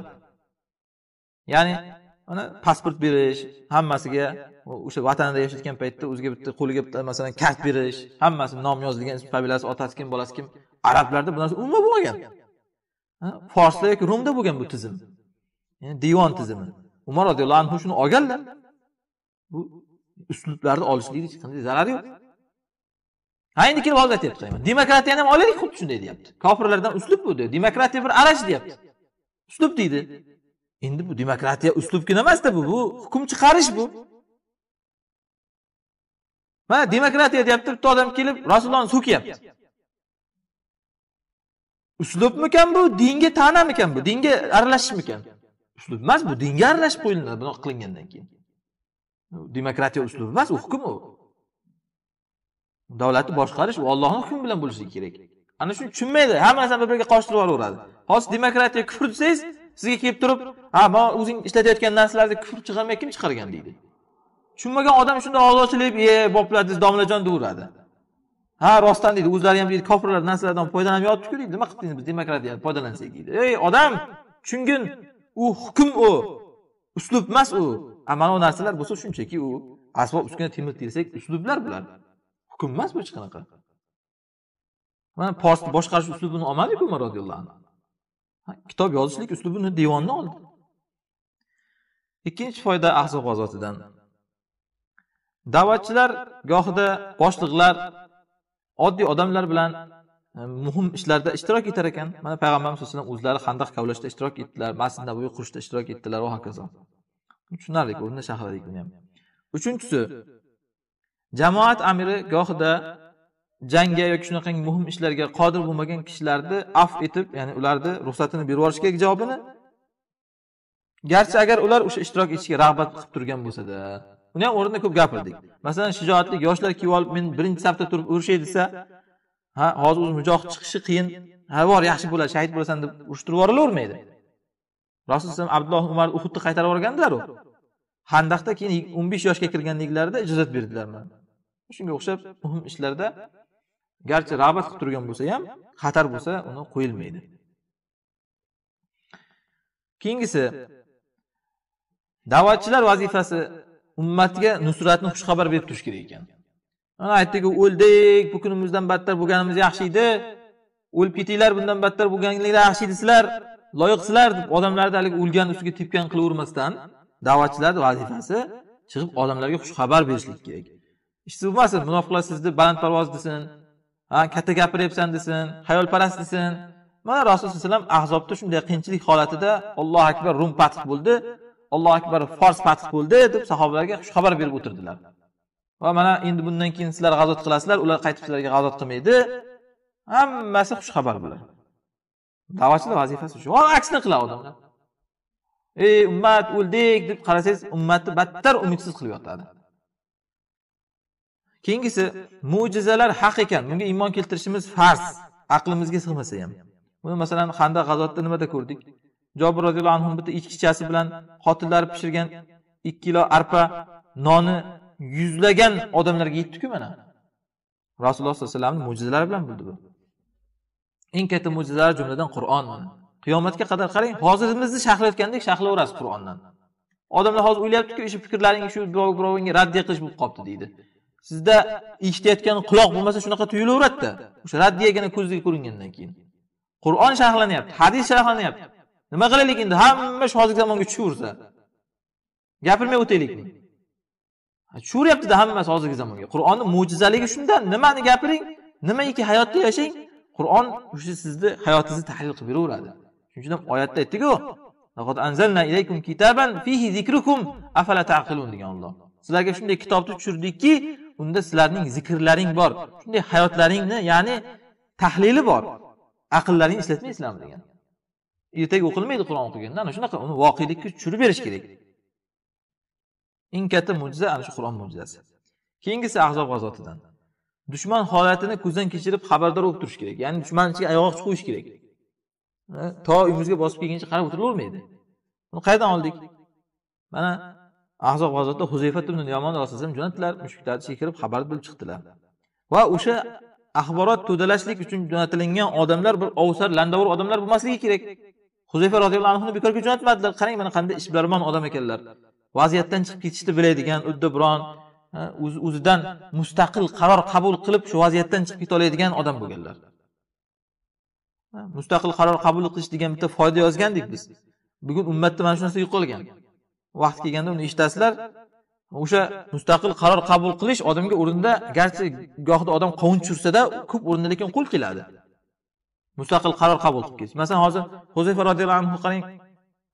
ya'ni ana pasport berish hammasiga o'sha vatanida yashayotgan paytda o'ziga bitta qo'liga bitta masalan kart berish hammasi nom yozilgan ism familiyasi otasi kim bolasi kim arablarda bu narsa umuman bo'lmagan forsda yoki rumda bo'lgan bu tizim divon tizimi umar roziyallohu anhu shuni olganlar bu uslublarni olishlikni hech qanday zarari yo'q ha endi kelib hozir aytyapti demokratiyani ham olaylik xuddi shunday deyapti kofirlardan uslub bu demokratiya bir arash deyapti uslub deydi endi bu demokratiya uslubgina emasda bu bu hukm chiqarish bu mana demokratiya deyapti bitta odam kelib rasulullohni so'kyapti uslubmikan bu dinga ta'namikan bu dinga aralashishmikan uslub emas bu dinga aralashib qo'yiladi bunaqa qilingandan keyin demokratiya uslubi emas u hukm u davlatni boshqarish u ollohni hukmi bilan bo'lishi kerak ana shuni tushunmaydi hamma bir biriga qorishtirib yuboraveradi hozir demokratiya kufr desangiz sizga kelib turib ha man o'zing ishlatayotgan narsalarni kufr chiqarmay kim chiqargan deydi tushunmagan odam shunday og'iz ochilib e bopladingiz domlajon deyaveradi ha rostdan deydi o'zlari ham deydi kofirlar narsalardan foydalanib yotibdiku deydi nima qildingiz biz demokratiya foydalansak deydi ey odam tushungin u hukm u uslub emas u a mana bu narsalar bo'lsa shunchaki u asbob uskuna temir tersak uslublar bular hukm emas bu hech qanaqa mana post boshqarish uslubini olmadiku umar roziyallohu anhu kitob yozishlik uslubini devonni oldi ikkinchi foyda ahzob g'azotidan da'vatchilar gohida boshliqlar oddiy odamlar bilan e, muhim ishlarda ishtirok etar ekan mana payg'ambarimiz alayhi vasallam o'zlari handaq kavlashda ishtirok etdilar masjid nabuiy qurishda ishtirok etdilar va hokazo tushunarli ko'rinadi buni ham uchinchisi jamoat amiri gohida jangga yoki shunaqa muhim ishlarga qodir bo'lmagan kishilarni af etib ya'ni ularni ruxsatini berib yuborish kerak javobini garchi agar ular o'sha ishtirok etishga rag'bat qilib turgan bo'lsada uni ham o'rnida ko'p gapirdik masalan shijoatli yoshlar kiyib olib men birinchi safda turib urushay desa ha hozir o'zi mujohid chiqishi qiyin ha bor yaxshi bo'ladi shahid bo'lasan deb urushtirib yuborilavermaydi rasululloh abdulloh umar uhudni qaytarib yuborgandilar u handaqda keyin o'n besh yoshga kirganliklarida ijozat berdilar mana shunga o'xshab muhim ishlarda garchi rag'bat qilib turgan bo'lsa ham xatar bo'lsa uni qo'yilmaydi keyingisi da'vatchilar vazifasi ummatga nusratni xushxabar berib turish kerak ekan mana aytdiku o'ldik bu kunimizdan battar bo'lganimiz yaxshi edi o'lib ketinglar bundan battar bo'lganinglar yaxshi edi sizlar loyiqsizlar deb odamlarni haligi o'lgan ustiga tepgan qilavermasdan da'vatchilarni vazifasi chiqib odamlarga xushxabar berishlik kerak ish bo'lmasin munofiqlar sizni balandparvoz desin ha katta gapiryapsan desin hayolparast desin mana rasululloh alayhi vasallam ahzobda shunday qiyinchilik holatida allohu akbar rum fath bo'ldi allohu akbar fors fath bo'ldi deb sahobalarga xushxabar berib o'tirdilar va mana endi bundan keyin sizlar g'azovat qilasizlar ular qaytib sizlarga g'azovat qilmaydi hammasi xushxabar bular da'vatchini vazifasi shu aksini qiladi odamlar ey ummat o'ldik deb qarasangiz ummatni battar umidsiz qilib yotadi keyingisi mo'jizalar haq ekan bunga iymon keltirishimiz farz aqlimizga sig'masa ham buni masalan xanda g'azotda nimada ko'rdik jobir roziyallohu anhu bitta ichkichasi bilan xotinlari pishirgan ikki kilo arpa noni yuzlagan odamlarga yetdiku mana rasululloh sollallohu alayhi vasallamni mo'jizalari bilan bo'ldi bu eng katta mo'jizalar jumladan qur'on qiyomatga qadar qarang hozirimizni sharhlayotgandek sharhlayverasiz qur'ondan odamlar hozir o'ylayaptiku o'sha fikrlaring shu birovga birovingga raddiya qilish bo'lib qolibdi deydi sizda eshitayotgan quloq bo'lmasa shunaqa tuyulaveradida o'sha raddiyagina ko'zga ko'ringandan keyin qur'on sharhlanyapti hadis sharhlanyapti nima qilaylik endi hamma shu hozirgi zamonga tushaversa gapirmay o'taylik tushaveryaptida hammasi hozirgi zamonga qur'onni mo'jizaligi shunda nimani gapiring nimaiki hayotda yashang qur'on o'sha sizni hayotingizni tahlil qilib beraveradi shuning uchun ham oyatda aytdiku degan olloh sizlarga shunday kitobni tushirdikki unda sizlarning zikrlaring bor shunday hayotlaringni ya'ni tahlili bor aqllaringni ishlatmaysizlarmi degan ertaga o'qilmaydi qur'on o'qiganda ana shunaqa uni voqelikka tushirib berish kerak eng katta mo'jiza ana shu qur'on mo'jizasi keyingisi ahzob g'azotidan dushman holatini ko'zdan kechirib xabardor bo'lib turish kerak ya'ni dushman ichiga oyoqchi qo'yish kerak to uyimizga bosib kelguncha qarab o'tiravermaydi buni qayerdan oldik mana ahzob g'azotda huzayfa ibn yomon rasulm jo'natdilar mushuklarni ichiga kirib xabar bilib chiqdilar va o'sha axborot to'dalashlik uchun jo'natilingan odamlar bir ovsar landavur odamlar bo'lmasligi kerak huzayfa roziyallohu anhuni bekorga jo'natmadilar qarang mana qanday ishbilarmon odam ekanlar vaziyatdan chiqib ketishni biladigan uddaburon o'zidan mustaqil qaror qabul qilib shu vaziyatdan chiqib oladigan odam bo'lganlar mustaqil qaror qabul qilish degan bitta foyda yozgandik biz bugun ummatda mana shu narsa yo'qolgan vaqt kelganda uni eshitasizlar o'sha mustaqil qaror qabul qilish odamga o'rinda garchi gohida odam qovun tushirsada ko'p o'rinda lekin qo'l keladi mustaqil qaror qabul qilib kelish masalan hozir huzayfa roziyallohu anhu qarang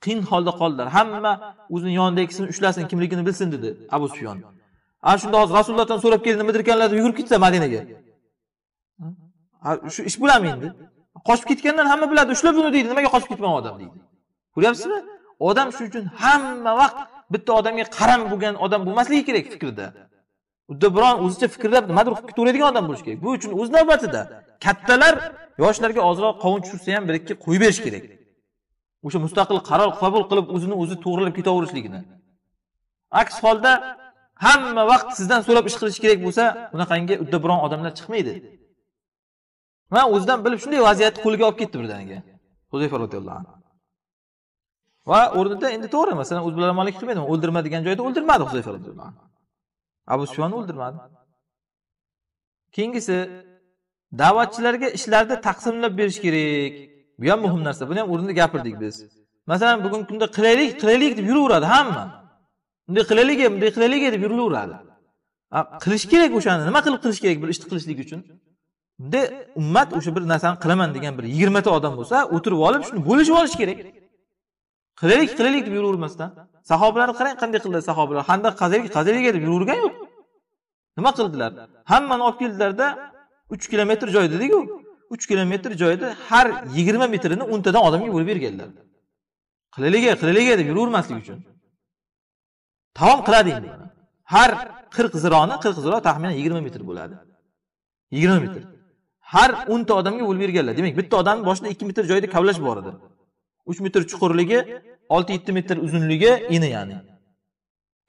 qiyin holda qoldilar hamma o'zini yonidagisini ushlasin kimligini bilsin dedi abu sufyon ana shunda hozir rasulullohdan so'rab keldi nima derkanlar deb yugurib ketsa madinaga shu ish bo'ladimi endi qochib ketgandan hamma biladi ushlab uni deydi nimaga qochib ketmagan odam deydi ko'ryapsizmi odam shu uchun hamma vaqt bitta odamga qaram bo'lgan odam bo'lmasligi kerak fikrda udda biron o'zicha fikrda nimadir qilib ketaveradigan odam bo'lishi kerak bu uchun o'z navbatida kattalar yoshlarga ozroq qovun tushirsa ham bir ikki qo'yib berish kerak o'sha mustaqil qaror qabul qilib o'zini o'zi to'g'rilab ketaverishligini aks holda hamma vaqt sizdan so'rab ish qilish kerak bo'lsa udda uddaburon odamlar chiqmaydi man o'zidan bilib shunday vaziyatni qo'liga olib ketdi birdaniga huzayfa roziyallohu anhu va o'rnida endi to'g'ri masalan o'zbilarmonlik qilmaydimi o'ldirma degan joyda o'ldirmadi huzayfa roziyallohu abu sufyonni o'ldirmadi keyingisi da'vatchilarga ishlarni taqsimlab berish kerak bu ham muhim narsa buni ham o'rnida gapirdik biz masalan bugungi kunda qilaylik qilaylik deb yuraveradi hamma bunday qilaylik bunday qilaylik deb yuraveradi qilish kerak o'shani nima qilib qilish kerak bir ishni qilishlik uchun bunda ummat o'sha bir narsani qilaman degan bir yigirmata odam bo'lsa o'tirib olib shuni bo'lishib olish kerak qilaylik qilaylik deb yuravermasdan sahobalarni qarang qanday qildi sahobalar handaq qazaylik qazaylik deb yuravergan yo'q nima qildilar hammani olib keldilarda uch kilometr joy dediku uch kilometr joyda har yigirma metrini o'ntadan odamga bo'lib berganlar qilaylik qilaylik deb yuravermaslik uchun tamom qilading har qirq zironi qirq ziro taxminan yigirma metr bo'ladi yigirma metr har o'nta odamga bo'lib berganlar demak bitta odamni boshida ikki metr joyda kavlash bor edi uch metr chuqurligi olti yetti metr uzunligi ini ya'ni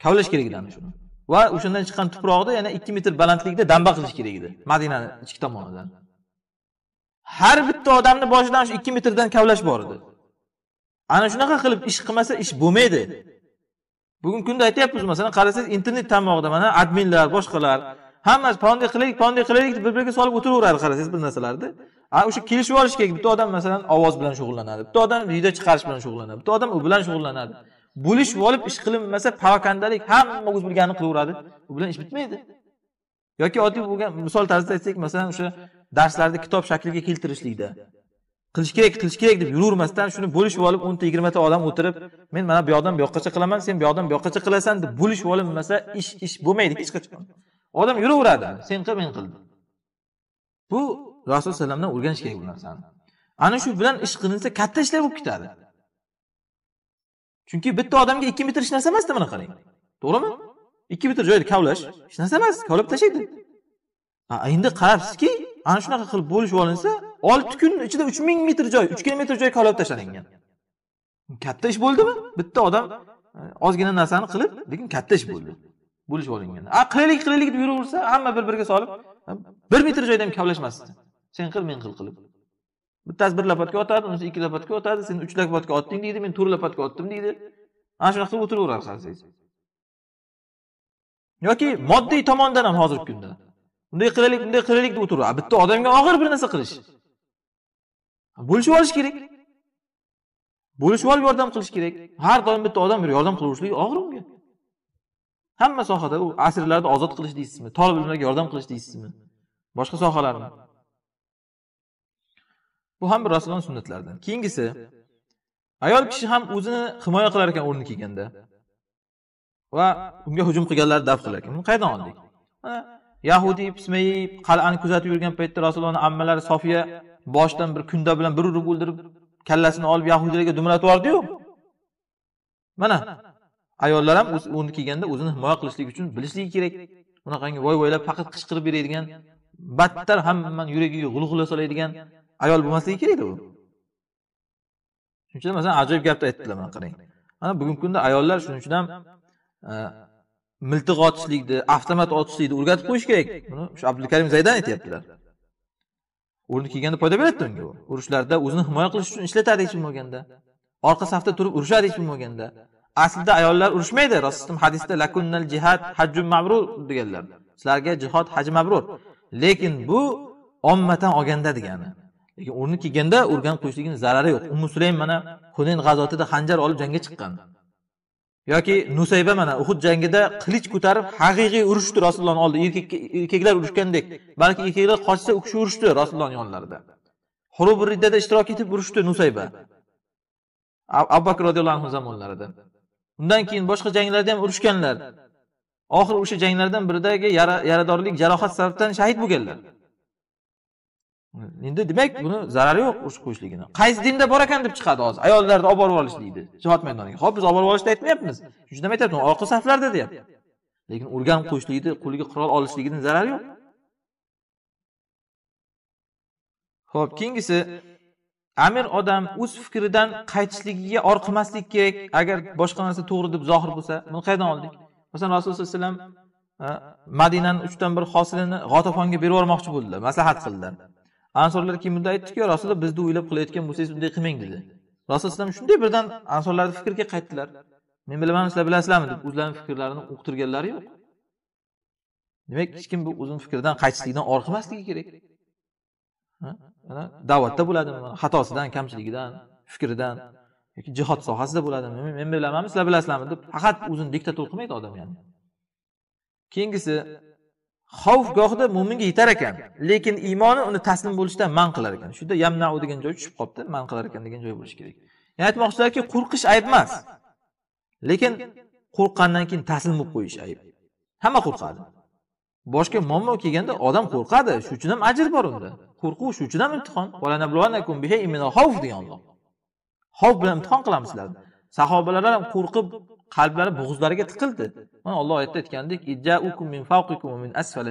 kavlash kerak edi ana shuni va o'shandan chiqqan tuproqni yana ikki metr balandlikda damba qilish kerak edi madinani ichki tomonidan har bitta odamni boshidan shu ikki metrdan kavlash bor edi ana shunaqa qilib ish qilmasa ish bo'lmaydi bugungi kunda aytyapmiz masalan qarasangiz internet tarmog'ida mana adminlar boshqalar hammasi palonday qilaylik palonday qilaylik deb bir biriga solib o'tiraveradi qarasangiz bir narsalarni a o'sha kelishib olish kerak bitta odam masalan ovoz bilan shug'ullanadi bitta odam video chiqarish bilan shug'ullanadi bitta odam u bilan shug'ullanadi bo'lishib olib ish qilinmasa parokandalik hamma o'z bilganini qilaveradi u bilan ish bitmaydi yoki oddiy bo'lgan misol tarzida aytsak masalan o'sha darslarni kitob shakliga keltirishlikda qilish kerak qilish kerak deb yuravermasdan shuni bo'lishib olib o'nta yigirmata odam o'tirib men mana bu yoqdan bu yoqqacha qilaman sen bu yoqdan bu yoqqacha qilasan deb bo'lishib olinmasa ish ish bo'lmaydi hech qachon odam yuraveradi sen qil men qildim bu rasululloh sallamdan o'rganish kerak bu narsani ana shu bilan ish qilinsa katta ishlar bo'lib ketadi chunki bitta odamga ikki metr hech narsa emasda mana qarang to'g'rimi ikki metr joyni kavlash hech narsa emas kavlab tashlaydi endi qarabsizki ana shunaqa qilib bo'lishib olinsa olti kun ichida uch ming metr joy uch kilometr joy kavlab tashlangan katta ish bo'ldimi bitta odam e, ozgina narsani qilib lekin katta ish bo'ldi bo'lishib olingan a qilaylik qilaylik deb yuraversa hamma bir biriga solib e, bir metr joyda ham kavlashmasdi sen qil men qil qilib bittasi bir lapatka otadi unisi ikki lapatka otadi sen uch lapatka otding deydi men to'rt lapatka otdim deydi ana shunaqa qilib o'tiraveradi qarasangiz yoki moddiy tomondan ham hozirgi kunda bunday qilaylik bunday qilaylik deb o'tiraveradi bitta odamga og'ir bir narsa qilish bo'lishib olish kerak bo'lishib olib yordam qilish kerak har doim bitta odam bir yordam qilaverishlik og'ir unga hamma sohada u asirlarni ozod qilish deysizmi tolib ilmlarga yordam qilish deysizmi boshqa sohalarni bu ham rasululloh sunnatlaridan keyingisi ayol kishi ham o'zini himoya qilar ekan o'rni kelganda va unga hujum qilganlarni daf qilar ekan buni qayerdan oldik yahudiy pismai qal'ani kuzatib yurgan paytda rasulullohni ammalari sofiya boshidan bir kunda bilan bir urib o'ldirib kallasini olib yahudiylarga dumlatib yubordiyu mana ayollar ham o'z o'rni kelganda o'zini himoya qilishlik uchun bilishligi kerak unaqangi voy voylab faqat qichqirib beradigan battar hammani yuragiga g'ulg'ula soladigan ayol bo'lmasligi kerak u shuning uchun masalan ajoyib gapni aytdilar mana qarang mana bugungi kunda ayollar shuning uchun ham e, miltiq otishlikni avtomat otishlikni o'rgatib qo'yish kerak buni shu abdukarim zaydan aytyaptilar o'rni kelganda foyda beradi unga u urushlarda o'zini himoya qilish uchun ishlatadi hech bo'lmaganda orqa safda turib urushadi hech bo'lmaganda aslida ayollar urushmaydi rostdan hadisda lakunnal jihad hajjun mabrur deganlar sizlarga jihod haj mabrur lekin bu ommatan olganda degani lekin o'rni kelganda o'rganib qo'yishligini zarari yo'q umu sulaym mana hunayn g'azotida xanjar olib jangga chiqqan yoki nusayba mana uhud jangida qilich ko'tarib haqiqiy urushdi rasulullohni oldida erkaklar urushgandek balki erkaklar qochsa u kishi urushdi rasulullohni yonlarida hurubriddada riddada ishtirok etib urushdi nusayba abu roziyallohu anhu zamonlarida undan keyin boshqa janglarda ham urushganlar oxiri o'sha janglardan biridagi yaradorlik jarohat sababdan shahid bo'lganlar endi demak buni zarari yo'q urush qo'yishligini qaysi dinda bor ekan deb chiqadi hozir ayollarni olib borib olish deydi jihod maydoniga ho'p biz olib borib olishni aytmayapmiz shuning uchun ham aytyapmiz orqa saflarda deyapti lekin o'rganib qo'yishlikni qo'liga qurol olishligini zarari yo'q ho'p keyingisi amir odam o'z fikridan qaytishligiga orqimaslik kerak agar boshqa narsa to'g'ri deb zohir bo'lsa buni qayerdan oldik masalan rasululloh sallallohu alayhi vasallam madinani uchdan bir hosilini g'otafonga berib yubormoqchi bo'ldilar maslahat qildilar ansorlar keyin bunday aytdiki rasululloh bizni o'ylab qilayotgan bo'lsangiz unday qilmang dedi rasululloh shunday birdan ansorlarni fikriga qaytdilar men bilaman sizlar bilasizlarmi deb o'zlarini fikrlarini uqtirganlari yo'q demak hech kim bu o'zini fikridan qaytishlikdan or qilmasligi kerak da'vatda bo'ladimi xatosidan kamchiligidan fikridan yoki jihod sohasida bo'ladimi men bilamanmi sizlar bilasizlarmi deb faqat o'zini diktator qilmaydi odam ya'ni keyingisi xavf gohida mo'minga yetar ekan lekin iymoni uni taslim bo'lishdan man qilar ekan shunda yerda yamnau degan joy tushib qolibdi man qilar ekan degan joy bo'lishi kerak ya'ni aytmoqchilarki qo'rqish ayb emas lekin qo'rqqandan keyin taslim bo'lib qo'yish ayb hamma qo'rqadi boshga muammo kelganda odam qo'rqadi shuning uchun ham ajr bor unda qo'rquv shuning uchun ham imtihon degan olloh xavf bilan imtihon qilamiz sizlarni sahobalar ham qo'rqib qalblari bo'g'izlariga tiqildi mana olloh oyatda aytgandek min min asfali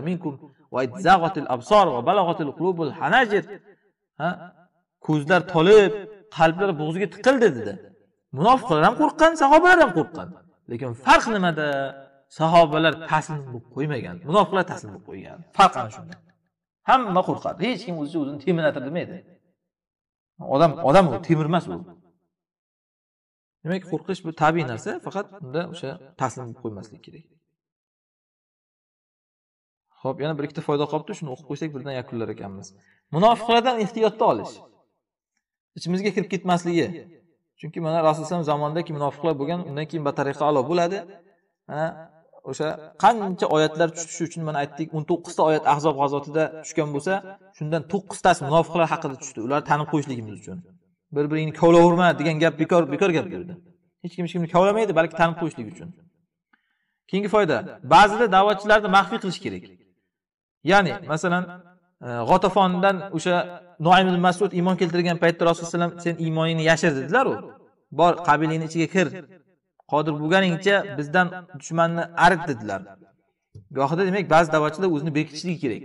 ha ko'zlar tolib qalblar bo'g'ziga tiqildi dedi munofiqlar ham qo'rqqan sahobalar ham qo'rqqan lekin farq nimada sahobalar taslim bo'lib qo'ymagan munofiqlar taslim bo'lib qo'ygan farq ana shunda hamma qo'rqadi hech kim o'zicha o'zini temirlatir demaydi odam odam u temir emas u demak qo'rqish bu tabiiy narsa faqat unda o'sha taslim bo'lib qo'ymaslik kerak ho'p yana bir ikkita foyda qolibdi shuni o'qib qo'ysak birdan yakunlar ekanmiz munofiqlardan ehtiyotda olish ichimizga kirib ketmasligi chunki mana rasululloh zamonidagi munofiqlar bo'lgan undan keyin batariqa alo bo'ladi mana o'sha qancha oyatlar tushishi uchun mana aytdik o'n to'qqizta oyat ahzob g'azotida tushgan bo'lsa shundan to'qqiztasi munofiqlar haqida tushdi ularni tanib qo'yishligimiz uchun bir biringni kovlaverma degan gap bekor bekor gap yerda hech kim hech kimni kovlamaydi balki tanib qo'yishlik uchun keyingi foyda ba'zida da'vatchilarni maxfiy qilish kerak ya'ni masalan e, g'otafondan o'sha noim masud iymon keltirgan paytda rasululloh alayhi vasallam sen iymoningni yashir dedilaru bor qabilangni ichiga kir qodir bo'lganingcha bizdan dushmanni arit dedilar gohida demak ba'zi da'vatchilar o'zini bekitishligi kerak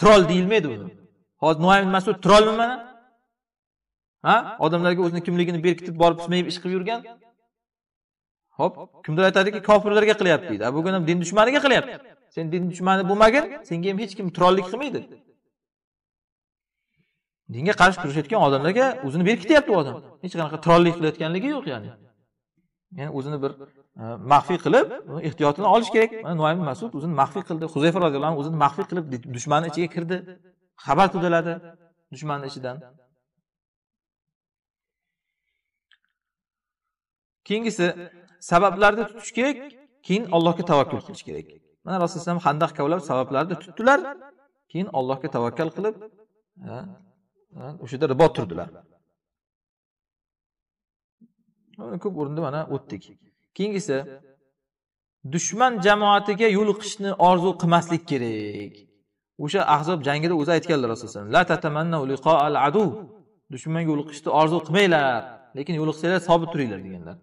trol deyilmaydi buni hozir noim masud trolmi mana ha odamlarga o'zini kimligini berkitib borib sumayib ish qilib yurgan ho'p kimdir aytadiki kofirlarga qilyapti deydi bugun ham din dushmaniga qilyapti sen din dushmani bo'lmagin senga ham hech kim turonlik qilmaydi dinga qarshi turishayotgan odamlarga o'zini berkityapti u odam hech qanaqa trollik qilayotganligi yo'q ya'ni ya'ni o'zini bir e, maxfiy qilib ehtiyotini olish kerak nuaym masud o'zini maxfiy qildi huzayfa roziyallohu anhu o'zini maxfiy qilib dushmanni ichiga kirdi xabar to'daladi dushmanni ichidan keyingisi sabablarni tutish kerak keyin allohga tavakkul qilish kerak mana rasululloh alayhi handaq kavlab sabablarni tutdilar keyin allohga tavakkal qilib o'sha yerda ribo turdilar ko'p o'rinda mana o'tdik keyingisi dushman jamoatiga yo'liqishni orzu qilmaslik kerak o'sha ahzob jangida o'zi aytganlar rasululloh dushmanga yo'liqishni orzu qilmanglar lekin yo'liqsanglar sobit turinglar deganlar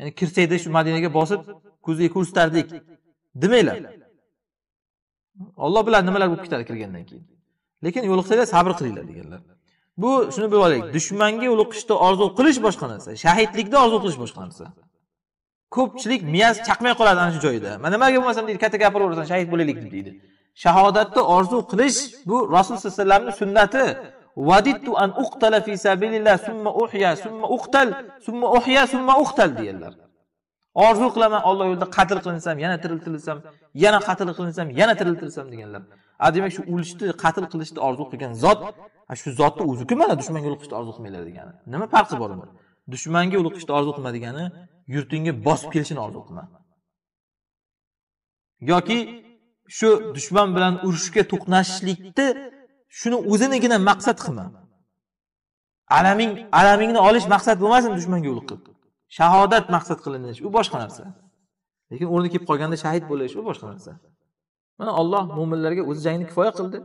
ya'ni kirsaydi shu madinaga bosib ko'zga ko'rsatardik demanglar olloh biladi nimalar bo'lib ketadi kirgandan keyin lekin yo'liqsanglar sabr qilinglar deganlar bu shuni bilib olaylik dushmanga yo'liqishni orzu qilish boshqa narsa shahidlikni orzu qilish boshqa narsa ko'pchilik miyasi chaqmay qoladi ana shu joyida man nimaga bo'lmasam deydi katta gapiraverasan shahid bo'laylik deb deydi shahodatni orzu qilish bu rasululloh sallallohu alayhi vasallamni sunnati vadittu an uqtala fi sabilillah summa uhya summa uqtal summa uhya summa uqtal deganlar orzu qilaman olloh yo'lida qatl qilinsam yana tiriltirilsam yana qatl qilinsam yana tiriltirilsam deganlar a demak shu o'lishni qatl qilishni orzu qilgan zot shu zotni o'zi kim mana dushmanga uliqishni orzu qilmanglar degani nima farqi bor uni dushmanga uliqishni orzu qilma degani yurtingga bosib kelishini orzu qilma yoki shu dushman bilan urushga to'qnashishlikni shuni o'zinigina maqsad qilma alaming alamingni olish maqsad bo'lmasin dushmanga uliqib shahodat maqsad qilinish u boshqa narsa lekin o'rni kelib qolganda shahid bo'lish u boshqa narsa mana olloh mo'minlarga o'zi jangni kifoya qildi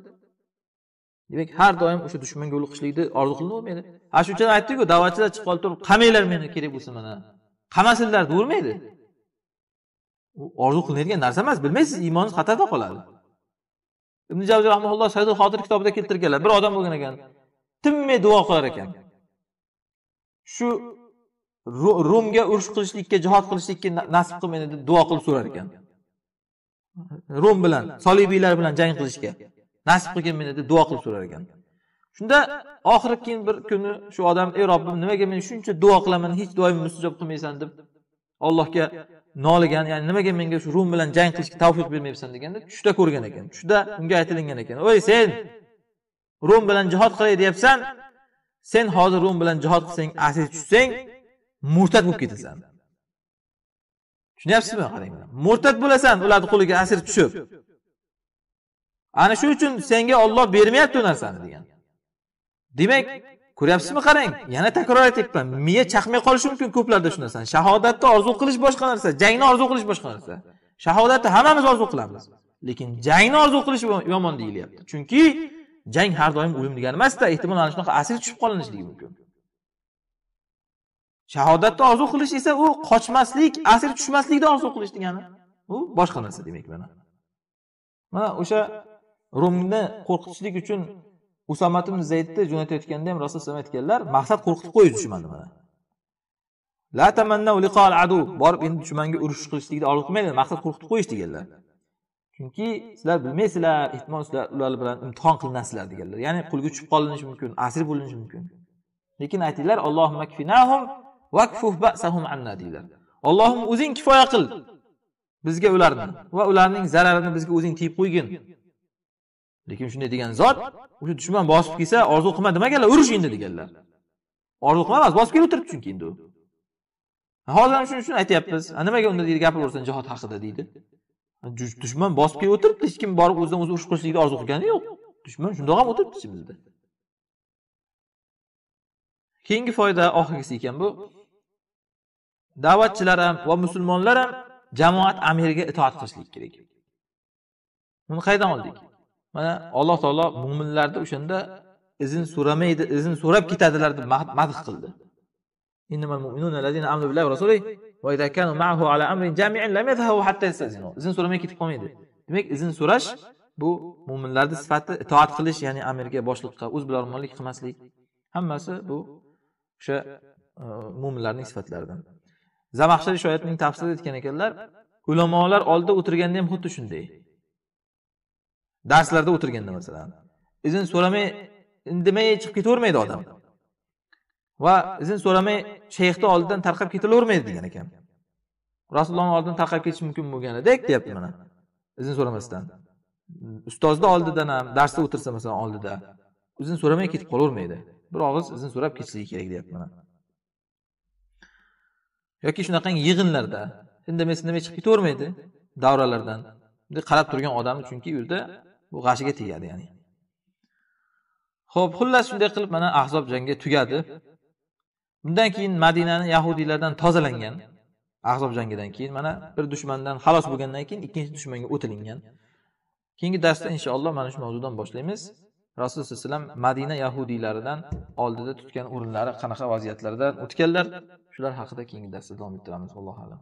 demak har doim o'sha dushmanga yo'liqishlikni orzu qilinavermaydi ana shuning uchun aytdiku da'vatchilar chiqib qolib turib qamanglar meni kerak bo'lsa mana qamasinlar deyavermaydi u orzu qilinadigan narsa emas bilmaysiz iymoningiz xatarda qoladi ibn javziy rahmaulloh saidul xotir kitobida keltirganlar bir odam bo'lgan ekan tinmay duo qilar ekan shu rumga urush qilishlikka jihod qilishlikka nasib qil deb duo qilib so'rar ekan rum bilan solibiylar bilan jang qilishga nasib qilgin meni deb duo qilib so'rar ekan shunda oxiri keyin bir kuni shu odam ey robbim nimaga men shuncha duo qilaman hech doim mustijob qilmaysan deb allohga noligan ya'ni nimaga menga shu rum bilan jang qilishga tavfiq bermayapsan deganda tushda ko'rgan ekan tushda unga aytilingan ekan voy sen rum bilan jihod qilay deyapsan sen hozir rum bilan jihod qilsang asir tushsang murtad bo'lib ketasan tushunyapsizmi qarang murtad bo'lasan ularni qo'liga asir tushib ana shu uchun senga olloh bermayapti u narsani degan demak ko'ryapsizmi qarang yana takror aytyapman miya chaqmay qolishi mumkin ko'plarda shu narsani shahodatni orzu qilish boshqa narsa jangni orzu qilish boshqa narsa shahodatni hammamiz orzu qilamiz lekin jangni orzu qilish yomon deyilyapti chunki jang har doim o'lim degani emasda ehtimol ana shunaqa asir tushib qolinishligi mumkin shahodatni orzu qilish esa u qochmaslik asir tushmaslikni orzu qilish degani u boshqa narsa demak mana mana o'sha romni qo'rqitishlik uchun usomat ibn zaydni jo'natayotganda ham rasululloh alayhi aytganlar maqsad qo'rqitib qo'yish dushmanni mana la tamannau liqol adu borib endi dushmanga urush qilishlikni orzu qilmanglar maqsad qo'rqitib qo'yish deganlar chunki sizlar bilmaysizlar ehtimol sizlar ular bilan imtihon qilinasizlar deganlar ya'ni qo'lga tushib qolinish mumkin asir bo'linish mumkin lekin aytinglar basahum deydilar ollohim o'zing kifoya qil bizga ularni va ularning zararini bizga o'zing tiyib qo'ygin lekin shunday degan zot o'sha dushman bosib kelsa orzu qilma demaganlar urush endi deganlar orzu qilma emas bosib kelib o'tiribdi chunki endi u hozir ham shuning uchun aytyapmiz nimaga unda deydi gapiraversan jihod haqida deydi dushman bosib kelib o'tiribdi hech kim borib o'zidan o'zi urush qilishlikni orzu qilgani yo'q dushman shundoq ham o'tiribdi ichimizda keyingi foyda oxirgisi ekan bu da'vatchilar ham va musulmonlar ham jamoat amiriga itoat qilishlik kerak buni qayerdan oldik mana alloh taolo mo'minlarni o'shanda izn so'ramaydi izn so'rab ketadilar deb madh qildi izn so'ramay ketib qolmaydi demak izn so'rash bu mo'minlarni sifati itoat qilish ya'ni amirga boshliqqa o'z bilarmonlik qilmaslik hammasi bu o'sha e, mo'minlarning sifatlaridan zamaxshariy shoyatning tafsirida aytgan ekanlar ulamolar oldida o'tirganda ham xuddi shunday darslarda o'tirganda masalan izn so'ramay indamay chiqib ketavermaydi odam va izn so'ramay shayxni oldidan tarqab ketilavermaydi degan ekan rasulullohni oldidan tarqab ketish mumkin bo'lganidek deyapti mana izn so'ramasdan ustozni oldidan ham darsda o'tirsa masalan oldida izn so'ramay ketib qolavermaydi bir og'iz izn so'rab ketishligi kerak deyapti mana yoki shunaqangi yig'inlarda indamay sindamay chiqib ketavermaydi davralardan bunday qarab turgan odamni chunki u yerda bu g'ashiga tegadi ya'ni ho'p xullas shunday qilib mana ahzob jangi tugadi bundan keyin madinani yahudiylardan tozalangan ahzob jangidan keyin mana bir dushmandan xalos bo'lgandan keyin ikkinchi dushmanga o'tilingan keyingi darsda inshaalloh mana shu mavzudan boshlaymiz rasululloh alayhi vasallam madina yahudiylaridan oldida tutgan o'rinlari qanaqa vaziyatlardan o'tganlar shular haqida keyingi darsda davom ettiramiz allohu alam